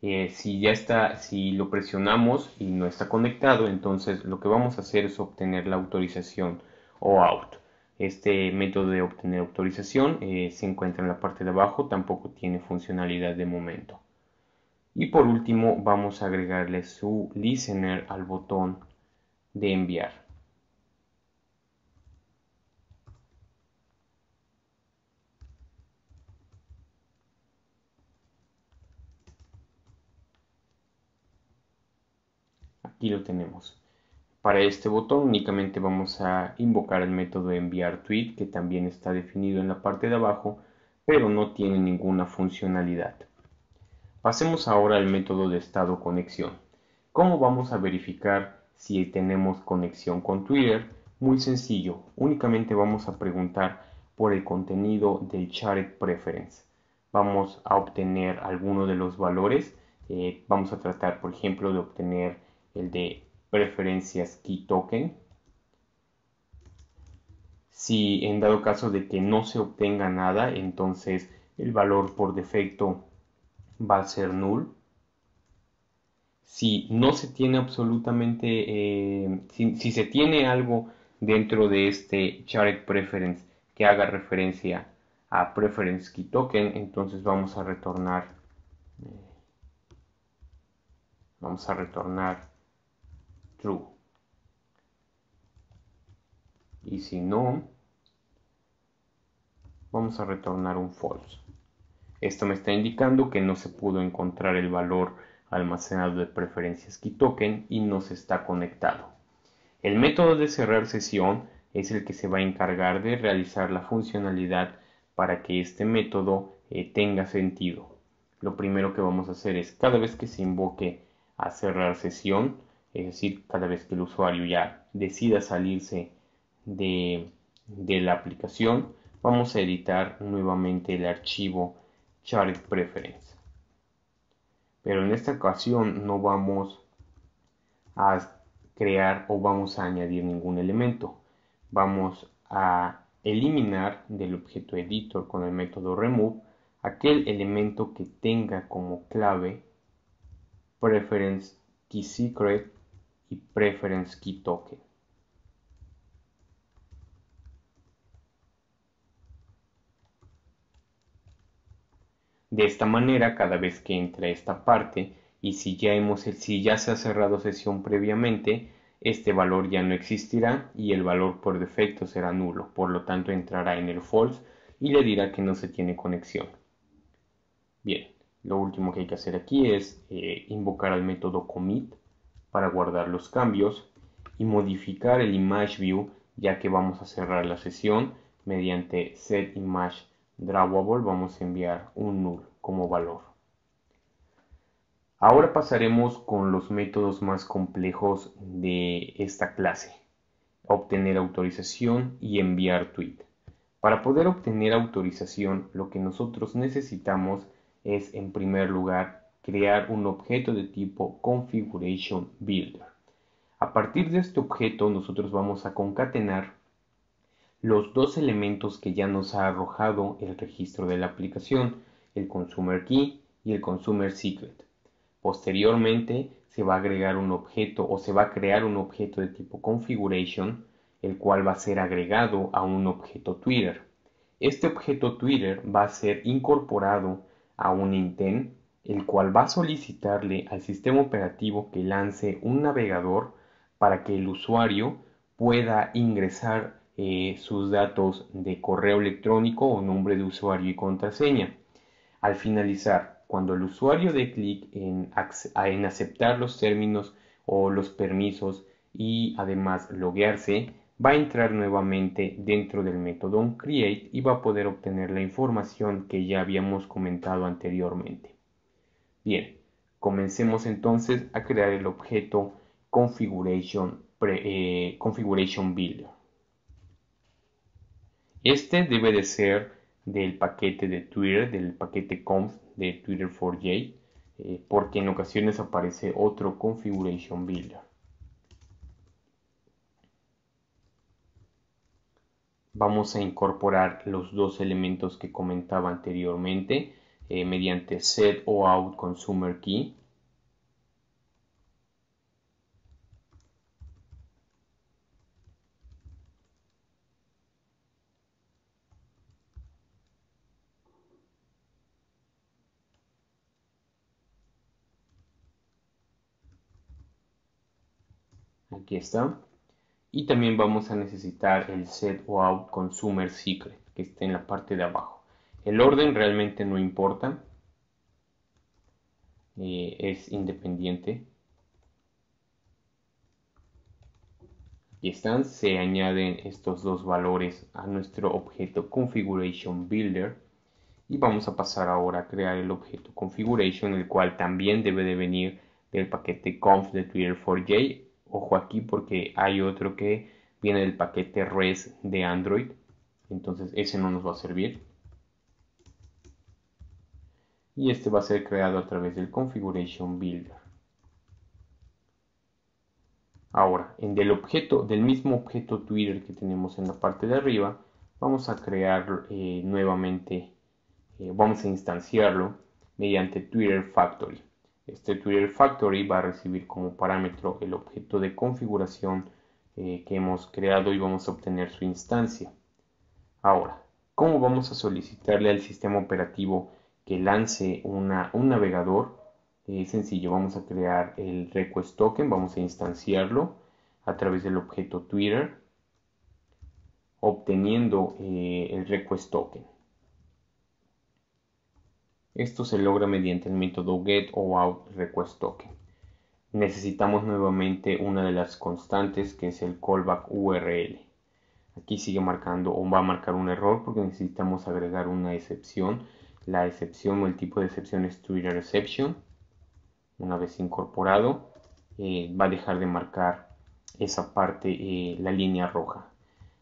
Eh, si ya está, si lo presionamos y no está conectado, entonces lo que vamos a hacer es obtener la autorización o out. Este método de obtener autorización eh, se encuentra en la parte de abajo, tampoco tiene funcionalidad de momento. Y por último vamos a agregarle su listener al botón de enviar. Aquí lo tenemos. Para este botón únicamente vamos a invocar el método enviar tweet que también está definido en la parte de abajo pero no tiene ninguna funcionalidad. Pasemos ahora al método de estado conexión. ¿Cómo vamos a verificar si tenemos conexión con Twitter? Muy sencillo, únicamente vamos a preguntar por el contenido del Shared Preference. Vamos a obtener alguno de los valores. Eh, vamos a tratar, por ejemplo, de obtener el de preferencias key token. Si en dado caso de que no se obtenga nada, entonces el valor por defecto va a ser null. Si no se tiene absolutamente, eh, si, se tiene algo dentro de este chart Preference que haga referencia a Preference Key Token, entonces vamos a retornar, eh, vamos a retornar true. Y si no, vamos a retornar un false. Esto me está indicando que no se pudo encontrar el valor almacenado de preferencias que token y no se está conectado. El método de cerrar sesión es el que se va a encargar de realizar la funcionalidad para que este método eh, tenga sentido. Lo primero que vamos a hacer es cada vez que se invoque a cerrar sesión, es decir, cada vez que el usuario ya decida salirse de la aplicación, vamos a editar nuevamente el archivo Chart Preference. Pero en esta ocasión no vamos a crear o vamos a añadir ningún elemento. Vamos a eliminar del objeto editor con el método remove aquel elemento que tenga como clave preference key secret y preference key token. De esta manera, cada vez que entra esta parte y si ya, hemos, si ya se ha cerrado sesión previamente, este valor ya no existirá y el valor por defecto será nulo, por lo tanto entrará en el false y le dirá que no se tiene conexión. Bien, lo último que hay que hacer aquí es eh, invocar al método commit para guardar los cambios y modificar el image view ya que vamos a cerrar la sesión mediante set image Drawable vamos a enviar un null como valor. Ahora pasaremos con los métodos más complejos de esta clase. Obtener autorización y enviar tweet. Para poder obtener autorización, lo que nosotros necesitamos es, en primer lugar, crear un objeto de tipo Configuration Builder. A partir de este objeto, nosotros vamos a concatenar los dos elementos que ya nos ha arrojado el registro de la aplicación, el Consumer Key y el Consumer Secret. Posteriormente se va a agregar un objeto o se va a crear un objeto de tipo Configuration, el cual va a ser agregado a un objeto Twitter. Este objeto Twitter va a ser incorporado a un intent, el cual va a solicitarle al sistema operativo que lance un navegador para que el usuario pueda ingresar eh, sus datos de correo electrónico o nombre de usuario y contraseña. Al finalizar, cuando el usuario dé clic en, aceptar los términos o los permisos y además loguearse, va a entrar nuevamente dentro del método onCreate y va a poder obtener la información que ya habíamos comentado anteriormente. Bien, comencemos entonces a crear el objeto configuration, eh, configuration builder. Este debe de ser del paquete de Twitter, del paquete conf de Twitter 4J, eh, porque en ocasiones aparece otro configuration builder. Vamos a incorporar los dos elementos que comentaba anteriormente eh, mediante set o out consumer key Y también vamos a necesitar el set out consumer secret, que está en la parte de abajo. El orden realmente no importa, eh, es independiente. y están, se añaden estos dos valores a nuestro objeto configuration builder y vamos a pasar ahora a crear el objeto configuration el cual también debe de venir del paquete conf de Twitter4j ojo aquí porque hay otro que viene del paquete res de Android. Entonces ese no nos va a servir. Y este va a ser creado a través del Configuration Builder. Ahora, en del objeto, del mismo objeto Twitter que tenemos en la parte de arriba, vamos a crear eh, nuevamente, eh, vamos a instanciarlo mediante Twitter Factory. Este Twitter Factory va a recibir como parámetro el objeto de configuración eh, que hemos creado y vamos a obtener su instancia. Ahora, ¿cómo vamos a solicitarle al sistema operativo que lance un navegador? Es sencillo, vamos a crear el request token, vamos a instanciarlo a través del objeto Twitter, obteniendo eh, el request token. Esto se logra mediante el método get o out request token. Necesitamos nuevamente una de las constantes que es el callback URL. Aquí sigue marcando o va a marcar un error porque necesitamos agregar una excepción. La excepción o el tipo de excepción es TwitterException. Una vez incorporado, eh, va a dejar de marcar esa parte, eh, la línea roja.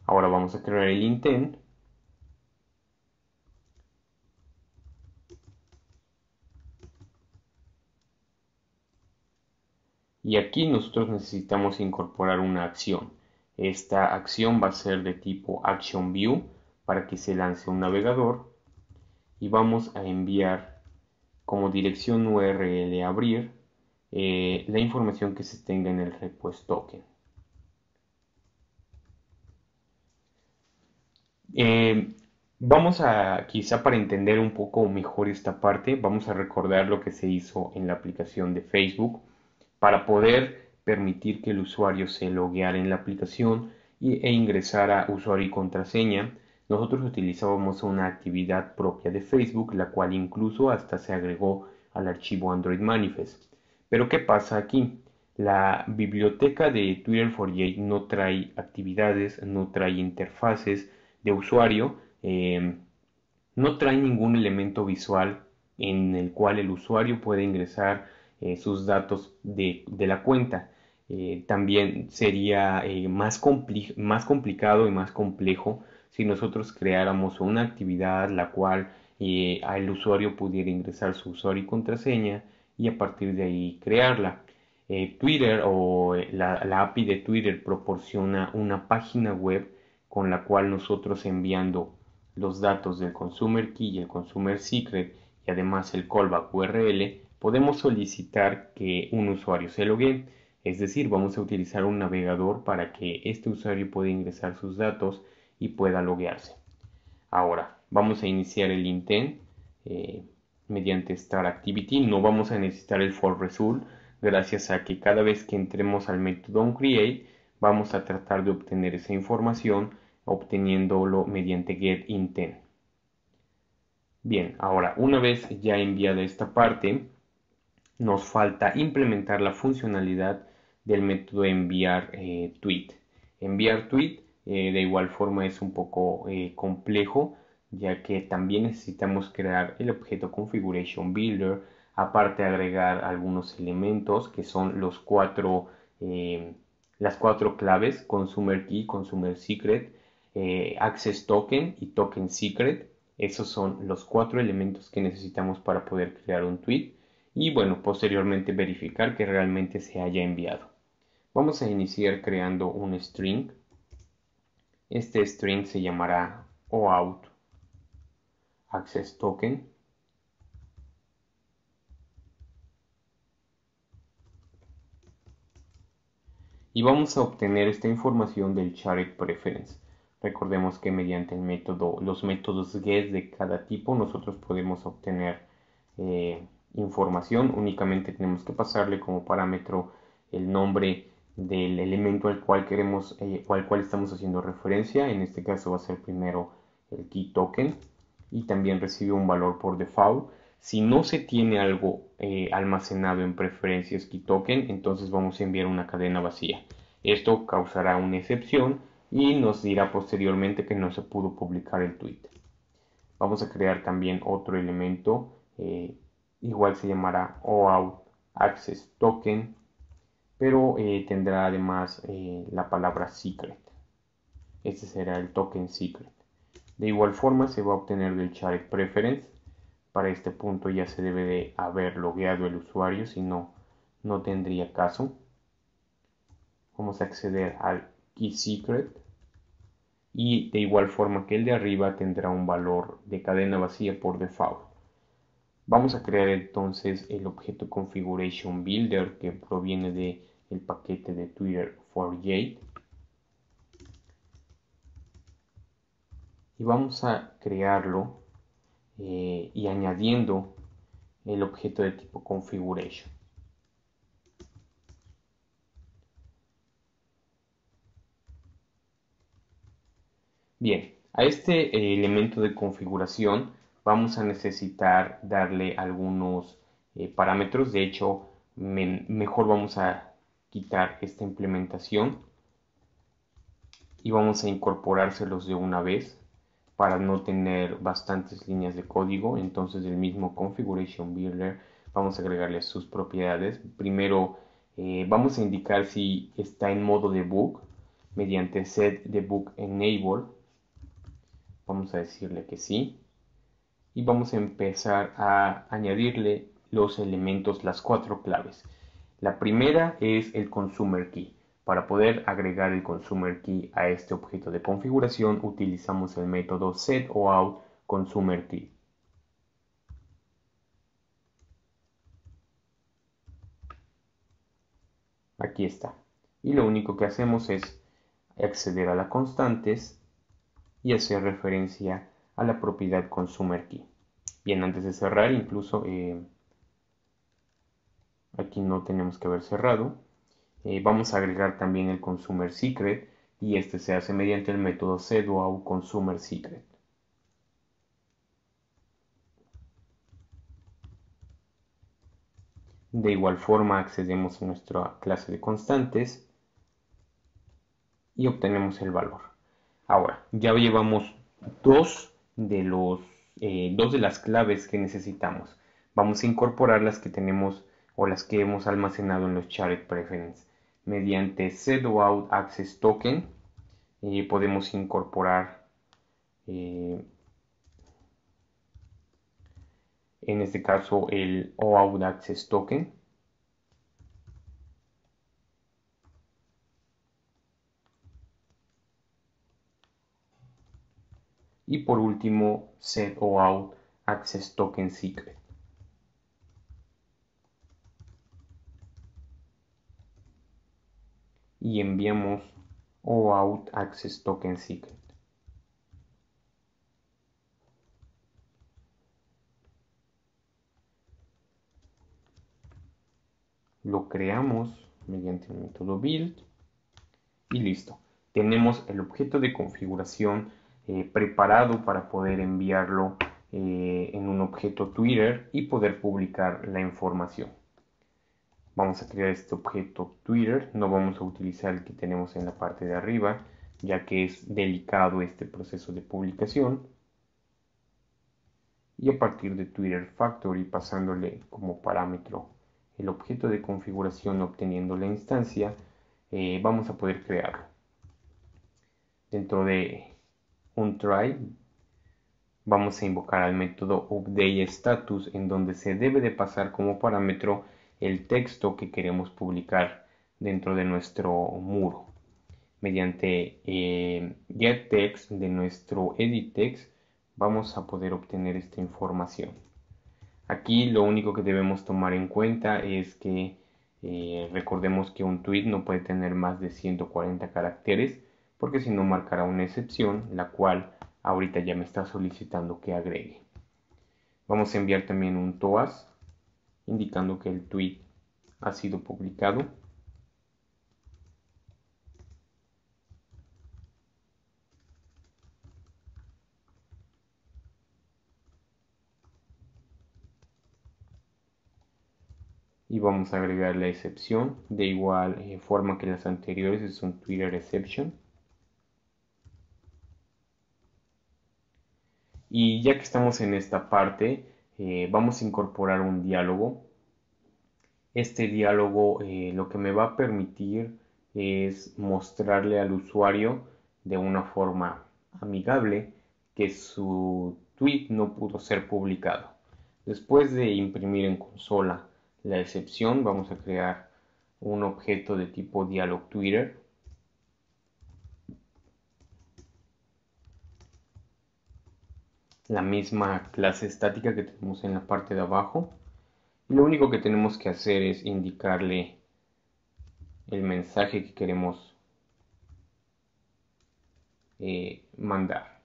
Ahora vamos a crear el intent Y aquí nosotros necesitamos incorporar una acción. Esta acción va a ser de tipo Action View para que se lance un navegador y vamos a enviar como dirección URL abrir eh, la información que se tenga en el request token. Eh, vamos a, quizá para entender un poco mejor esta parte, vamos a recordar lo que se hizo en la aplicación de Facebook para poder permitir que el usuario se logueara en la aplicación e ingresara usuario y contraseña, nosotros utilizábamos una actividad propia de Facebook, la cual incluso hasta se agregó al archivo Android Manifest. Pero ¿qué pasa aquí? La biblioteca de Twitter for j no trae actividades, no trae interfaces de usuario, em, no trae ningún elemento visual en el cual el usuario puede ingresar eh, sus datos de, la cuenta. Eh, también sería eh, más, más complicado y más complejo si nosotros creáramos una actividad la cual el usuario pudiera ingresar su usuario y contraseña y a partir de ahí crearla. Twitter o la, la API de Twitter proporciona una página web con la cual nosotros enviando los datos del consumer key y el consumer secret y además el callback URL podemos solicitar que un usuario se logue, es decir, vamos a utilizar un navegador para que este usuario pueda ingresar sus datos y pueda loguearse. Ahora, vamos a iniciar el intent eh, mediante Start Activity. No vamos a necesitar el for result, gracias a que cada vez que entremos al método onCreate... vamos a tratar de obtener esa información obteniéndolo mediante get intent. Bien, ahora una vez ya enviada esta parte, nos falta implementar la funcionalidad del método enviar eh, tweet. Enviar tweet eh, de igual forma es un poco eh, complejo ya que también necesitamos crear el objeto configuration builder aparte agregar algunos elementos que son los las cuatro claves consumer key consumer secret access token y token secret esos son los cuatro elementos que necesitamos para poder crear un tweet y bueno, posteriormente verificar que realmente se haya enviado. Vamos a iniciar creando un string. Este string se llamará OAuth access token. Y vamos a obtener esta información del charit preference. Recordemos que mediante el método, los métodos get de cada tipo nosotros podemos obtener eh, información, únicamente tenemos que pasarle como parámetro el nombre del elemento al cual queremos eh, o al cual estamos haciendo referencia, en este caso va a ser primero el key token y también recibe un valor por default. Si no se tiene algo eh, almacenado en preferencias key token, entonces vamos a enviar una cadena vacía. Esto causará una excepción y nos dirá posteriormente que no se pudo publicar el tweet. Vamos a crear también otro elemento eh, igual se llamará OAuth Access Token, pero eh, tendrá además eh, la palabra secret. Este será el token secret. De igual forma se va a obtener del chart Preference. Para este punto ya se debe de haber logueado el usuario, si no, no tendría caso. Vamos a acceder al Key Secret y de igual forma que el de arriba tendrá un valor de cadena vacía por default. Vamos a crear entonces el objeto configuration builder que proviene del paquete de Twitter Gate y vamos a crearlo eh, y añadiendo el objeto de tipo configuration. Bien, a este eh, elemento de configuración vamos a necesitar darle algunos eh, parámetros. De hecho, mejor vamos a quitar esta implementación y vamos a incorporárselos de una vez para no tener bastantes líneas de código. Entonces, del mismo Configuration Builder vamos a agregarle sus propiedades. Primero, eh, vamos a indicar si está en modo debug mediante set debug enable. Vamos a decirle que sí y vamos a empezar a añadirle los elementos, las cuatro claves. La primera es el consumer key. Para poder agregar el consumer key a este objeto de configuración utilizamos el método set o out consumer key. Aquí está. Y lo único que hacemos es acceder a las constantes y hacer referencia a la propiedad consumer key. Bien, antes de cerrar, incluso eh, aquí no tenemos que haber cerrado. Eh, vamos a agregar también el consumer secret y este se hace mediante el método CDOAU consumer secret. De igual forma accedemos a nuestra clase de constantes y obtenemos el valor. Ahora, ya llevamos dos de los eh, dos de las claves que necesitamos. Vamos a incorporar las que tenemos o las que hemos almacenado en los Shared Preference. Mediante Set Out Access Token y eh, podemos incorporar eh, en este caso el out Access Token Y por último, set o out access token secret. Y enviamos o out access token secret. Lo creamos mediante el método build y listo. Tenemos el objeto de configuración eh, preparado para poder enviarlo eh, en un objeto Twitter y poder publicar la información. Vamos a crear este objeto Twitter, no vamos a utilizar el que tenemos en la parte de arriba, ya que es delicado este proceso de publicación. Y a partir de Twitter Factory pasándole como parámetro el objeto de configuración obteniendo la instancia, eh, vamos a poder crearlo. Dentro de un try, vamos a invocar al método updateStatus en donde se debe de pasar como parámetro el texto que queremos publicar dentro de nuestro muro. Mediante eh, get getText de nuestro editText vamos a poder obtener esta información. Aquí lo único que debemos tomar en cuenta es que eh, recordemos que un tweet no puede tener más de 140 caracteres porque si no marcará una excepción, la cual ahorita ya me está solicitando que agregue. Vamos a enviar también un TOAS indicando que el tweet ha sido publicado. y vamos a agregar la excepción de igual eh, forma que las anteriores es un Twitter exception Y ya que estamos en esta parte, eh, vamos a incorporar un diálogo. Este diálogo eh, lo que me va a permitir es mostrarle al usuario de una forma amigable que su tweet no pudo ser publicado. Después de imprimir en consola la excepción, vamos a crear un objeto de tipo dialog Twitter la misma clase estática que tenemos en la parte de abajo. Y lo único que tenemos que hacer es indicarle el mensaje que queremos eh, mandar.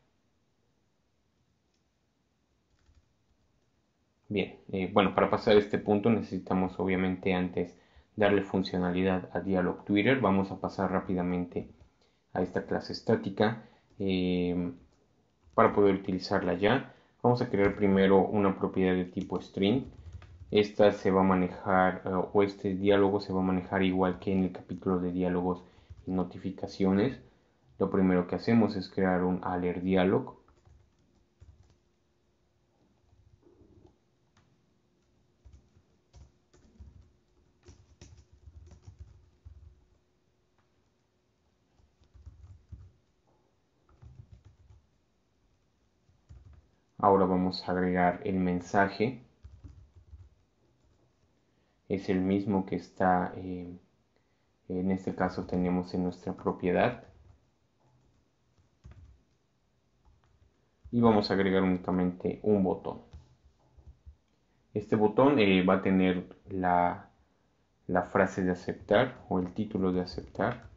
Bien, eh, bueno, para pasar a este punto necesitamos obviamente antes darle funcionalidad a Dialog Twitter. Vamos a pasar rápidamente a esta clase estática. Eh, para poder utilizarla ya, vamos a crear primero una propiedad de tipo string. Esta se va a manejar, eh, o este diálogo se va a manejar igual que en el capítulo de diálogos y notificaciones. Lo primero que hacemos es crear un alert dialog Ahora vamos a agregar el mensaje. Es el mismo que está, eh, en este caso tenemos en nuestra propiedad. Y vamos a agregar únicamente un botón. Este botón eh, va a tener la frase de aceptar o el título de aceptar.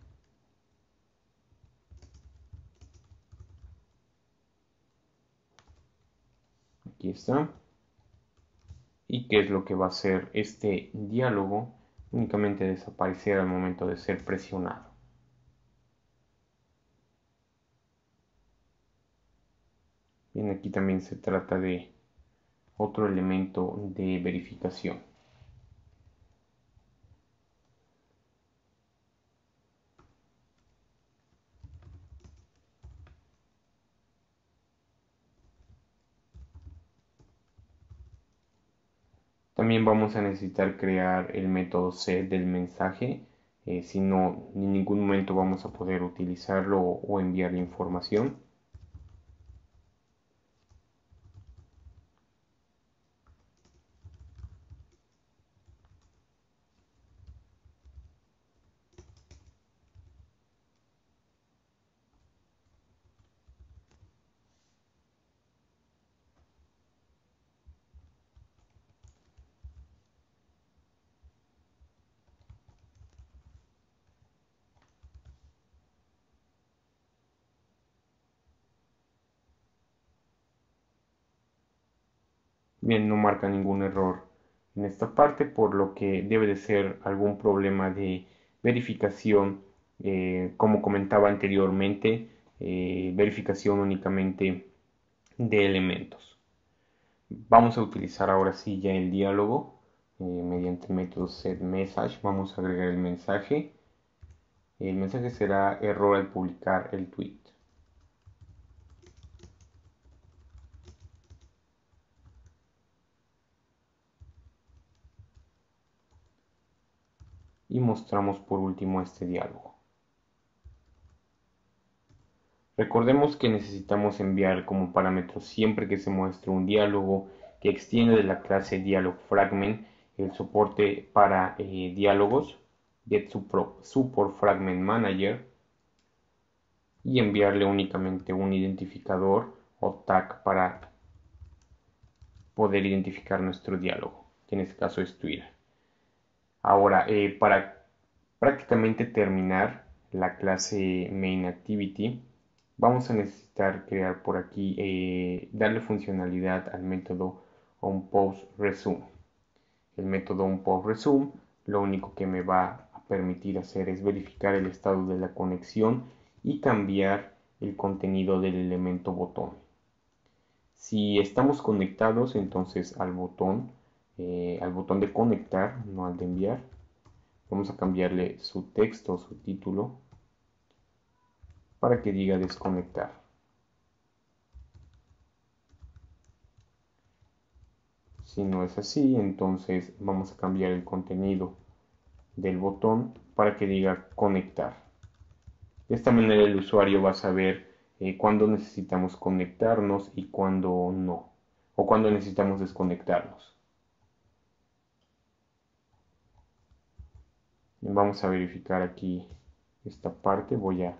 Aquí está. ¿Y qué es lo que va a hacer este diálogo? Únicamente desaparecer al momento de ser presionado. Bien, aquí también se trata de otro elemento de verificación. también vamos a necesitar crear el método set del mensaje, eh, si no, en ningún momento vamos a poder utilizarlo o la información. no marca ningún error en esta parte, por lo que debe de ser algún problema de verificación, eh, como comentaba anteriormente, eh, verificación únicamente de elementos. Vamos a utilizar ahora sí ya el diálogo eh, mediante el método setMessage. Vamos a agregar el mensaje. El mensaje será error al publicar el tweet. y mostramos por último este diálogo. Recordemos que necesitamos enviar como parámetro siempre que se muestre un diálogo que extiende de la clase DialogFragment el soporte para eh, diálogos get manager y enviarle únicamente un identificador o tag para poder identificar nuestro diálogo, que en este caso es Twitter. Ahora, eh, para prácticamente terminar la clase MainActivity, vamos a necesitar crear por aquí, eh, darle funcionalidad al método onPostResume. El método onPostResume lo único que me va a permitir hacer es verificar el estado de la conexión y cambiar el contenido del elemento botón. Si estamos conectados, entonces al botón eh, al botón de conectar, no al de enviar. Vamos a cambiarle su texto, su título, para que diga desconectar. Si no es así, entonces vamos a cambiar el contenido del botón para que diga conectar. De esta manera el usuario va a saber eh, cuándo necesitamos conectarnos y cuándo no, o cuándo necesitamos desconectarnos. vamos a verificar aquí esta parte voy a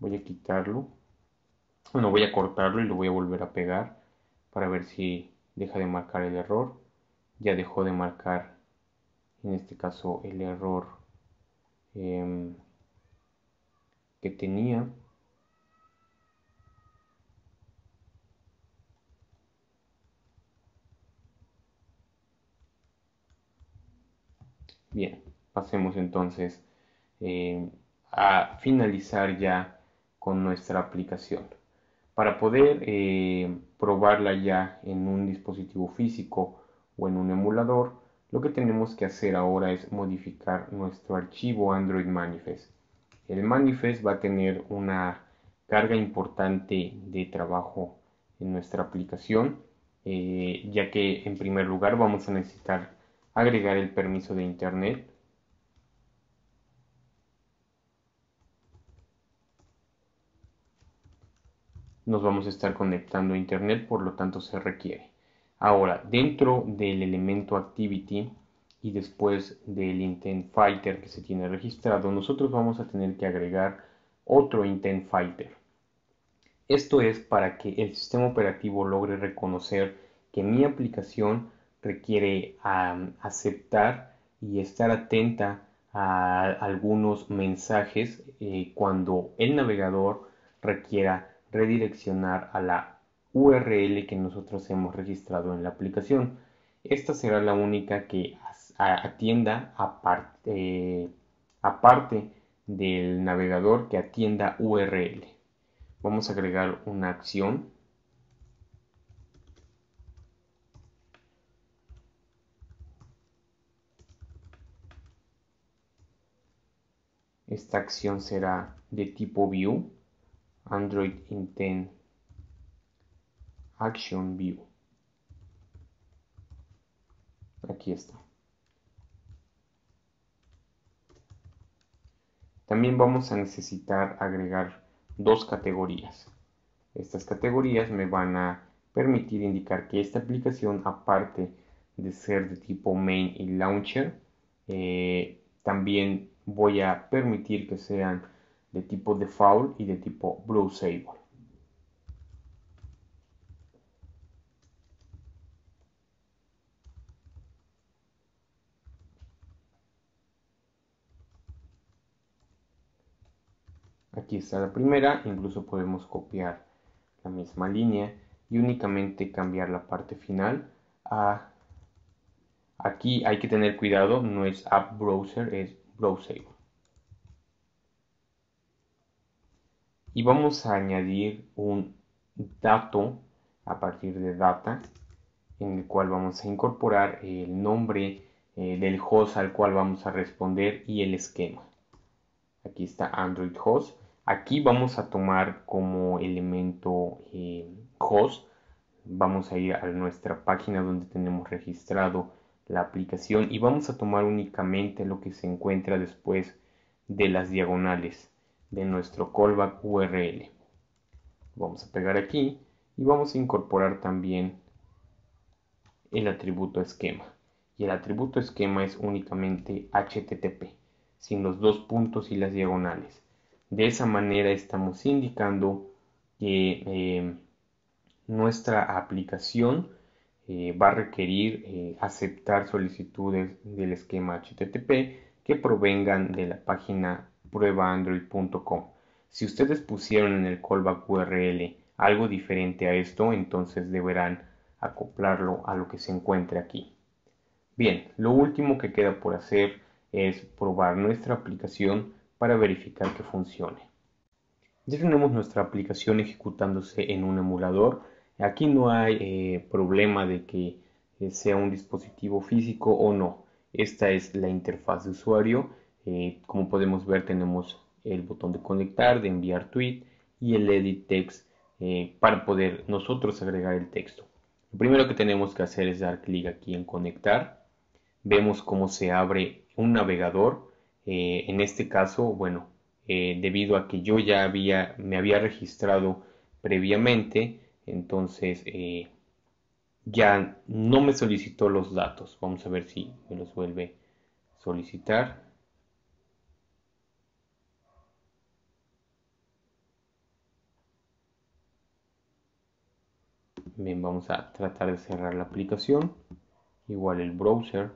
voy a quitarlo bueno voy a cortarlo y lo voy a volver a pegar para ver si deja de marcar el error ya dejó de marcar en este caso el error em, que tenía Bien, pasemos entonces eh, a finalizar ya con nuestra aplicación. Para poder eh, probarla ya en un dispositivo físico o en un emulador, lo que tenemos que hacer ahora es modificar nuestro archivo Android Manifest. El Manifest va a tener una carga importante de trabajo en nuestra aplicación, eh, ya que en primer lugar vamos a necesitar agregar el permiso de internet nos vamos a estar conectando a internet por lo tanto se requiere ahora dentro del elemento activity y después del intent fighter que se tiene registrado nosotros vamos a tener que agregar otro intent fighter esto es para que el sistema operativo logre reconocer que mi aplicación requiere aceptar y estar atenta a algunos mensajes eh, cuando el navegador requiera redireccionar a la URL que nosotros hemos registrado en la aplicación. Esta será la única que atienda eh, aparte del navegador que atienda URL. Vamos a agregar una acción Esta acción será de tipo View, Android Intent Action View. Aquí está. También vamos a necesitar agregar dos categorías. Estas categorías me van a permitir indicar que esta aplicación, aparte de ser de tipo main y launcher, eh, también voy a permitir que sean de tipo default y de tipo browsable. Aquí está la primera, incluso podemos copiar la misma línea y únicamente cambiar la parte final Aquí hay que tener cuidado, no es App Browser, es browser. Y vamos a añadir un dato a partir de data en el cual vamos a incorporar el nombre eh, del host al cual vamos a responder y el esquema. Aquí está Android host. Aquí vamos a tomar como elemento eh, host. Vamos a ir a nuestra página donde tenemos registrado la aplicación y vamos a tomar únicamente lo que se encuentra después de las diagonales de nuestro callback URL. Vamos a pegar aquí y vamos a incorporar también el atributo esquema. Y el atributo esquema es únicamente HTTP, sin los dos puntos y las diagonales. De esa manera estamos indicando que eh, nuestra aplicación eh, va a requerir eh, aceptar solicitudes del esquema HTTP que provengan de la página pruebaandroid.com. Si ustedes pusieron en el callback URL algo diferente a esto, entonces deberán acoplarlo a lo que se encuentre aquí. Bien, lo último que queda por hacer es probar nuestra aplicación para verificar que funcione. Ya tenemos nuestra aplicación ejecutándose en un emulador Aquí no hay eh, problema de que eh, sea un dispositivo físico o no. Esta es la interfaz de usuario. Eh, como podemos ver tenemos el botón de conectar, de enviar tweet y el edit text para poder nosotros agregar el texto. Lo primero que tenemos que hacer es dar clic aquí en conectar. Vemos cómo se abre un navegador. en este caso, bueno, debido a que yo ya había, me había registrado previamente, entonces, eh, ya no me solicitó los datos. Vamos a ver si me los vuelve a solicitar. Bien, vamos a tratar de cerrar la aplicación. Igual el browser.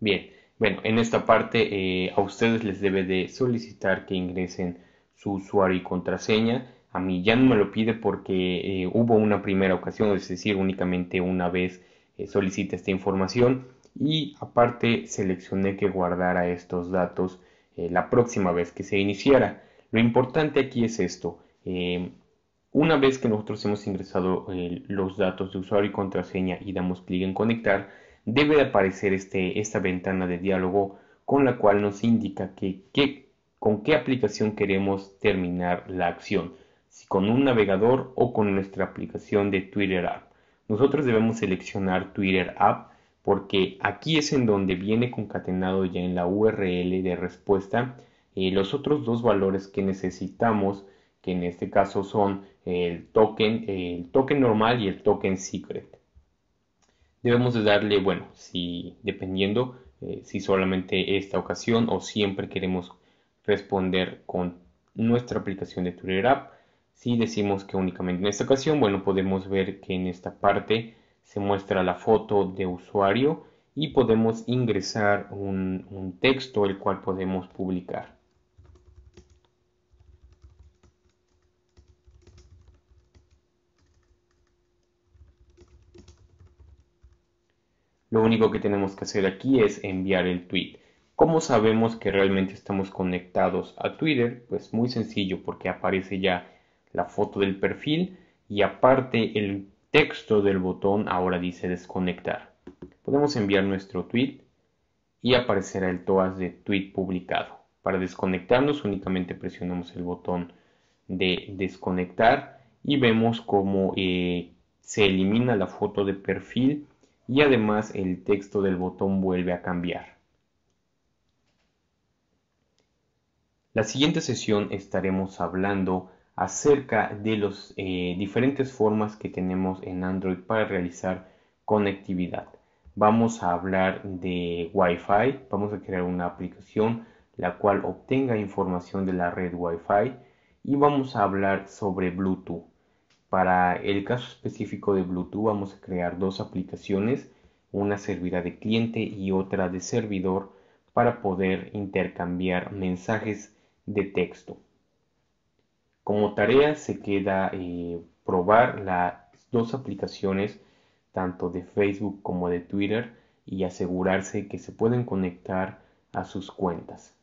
Bien, bueno, en esta parte eh, a ustedes les debe de solicitar que ingresen su usuario y contraseña. A mí ya no me lo pide porque eh, hubo una primera ocasión, es decir, únicamente una vez eh, solicita esta información y aparte seleccioné que guardara estos datos eh, la próxima vez que se iniciara. Lo importante aquí es esto. una vez que nosotros hemos ingresado los datos de usuario y contraseña y damos clic en conectar, debe aparecer este, esta ventana de diálogo con la cual nos indica que, con qué aplicación queremos terminar la acción, si con un navegador o con nuestra aplicación de Twitter App. Nosotros debemos seleccionar Twitter App porque aquí es en donde viene concatenado ya en la URL de respuesta eh, los otros dos valores que necesitamos, que en este caso son el token, el token normal y el token secret debemos darle, bueno, si dependiendo eh, si solamente esta ocasión o siempre queremos responder con nuestra aplicación de Twitter App. Si decimos que únicamente en esta ocasión, bueno, podemos ver que en esta parte se muestra la foto de usuario y podemos ingresar un texto el cual podemos publicar. Lo único que tenemos que hacer aquí es enviar el tweet. ¿Cómo sabemos que realmente estamos conectados a Twitter? Pues muy sencillo, porque aparece ya la foto del perfil y aparte el texto del botón ahora dice desconectar. Podemos enviar nuestro tweet y aparecerá el TOAS de tweet publicado. Para desconectarnos únicamente presionamos el botón de desconectar y vemos cómo eh, se elimina la foto de perfil y además el texto del botón vuelve a cambiar. La siguiente sesión estaremos hablando acerca de las eh, diferentes formas que tenemos en Android para realizar conectividad. Vamos a hablar de Wi-Fi, vamos a crear una aplicación la cual obtenga información de la red Wi-Fi y vamos a hablar sobre Bluetooth. Para el caso específico de Bluetooth vamos a crear dos aplicaciones, una servirá de cliente y otra de servidor para poder intercambiar mensajes de texto. Como tarea se queda eh, probar las dos aplicaciones, tanto de Facebook como de Twitter, y asegurarse que se pueden conectar a sus cuentas.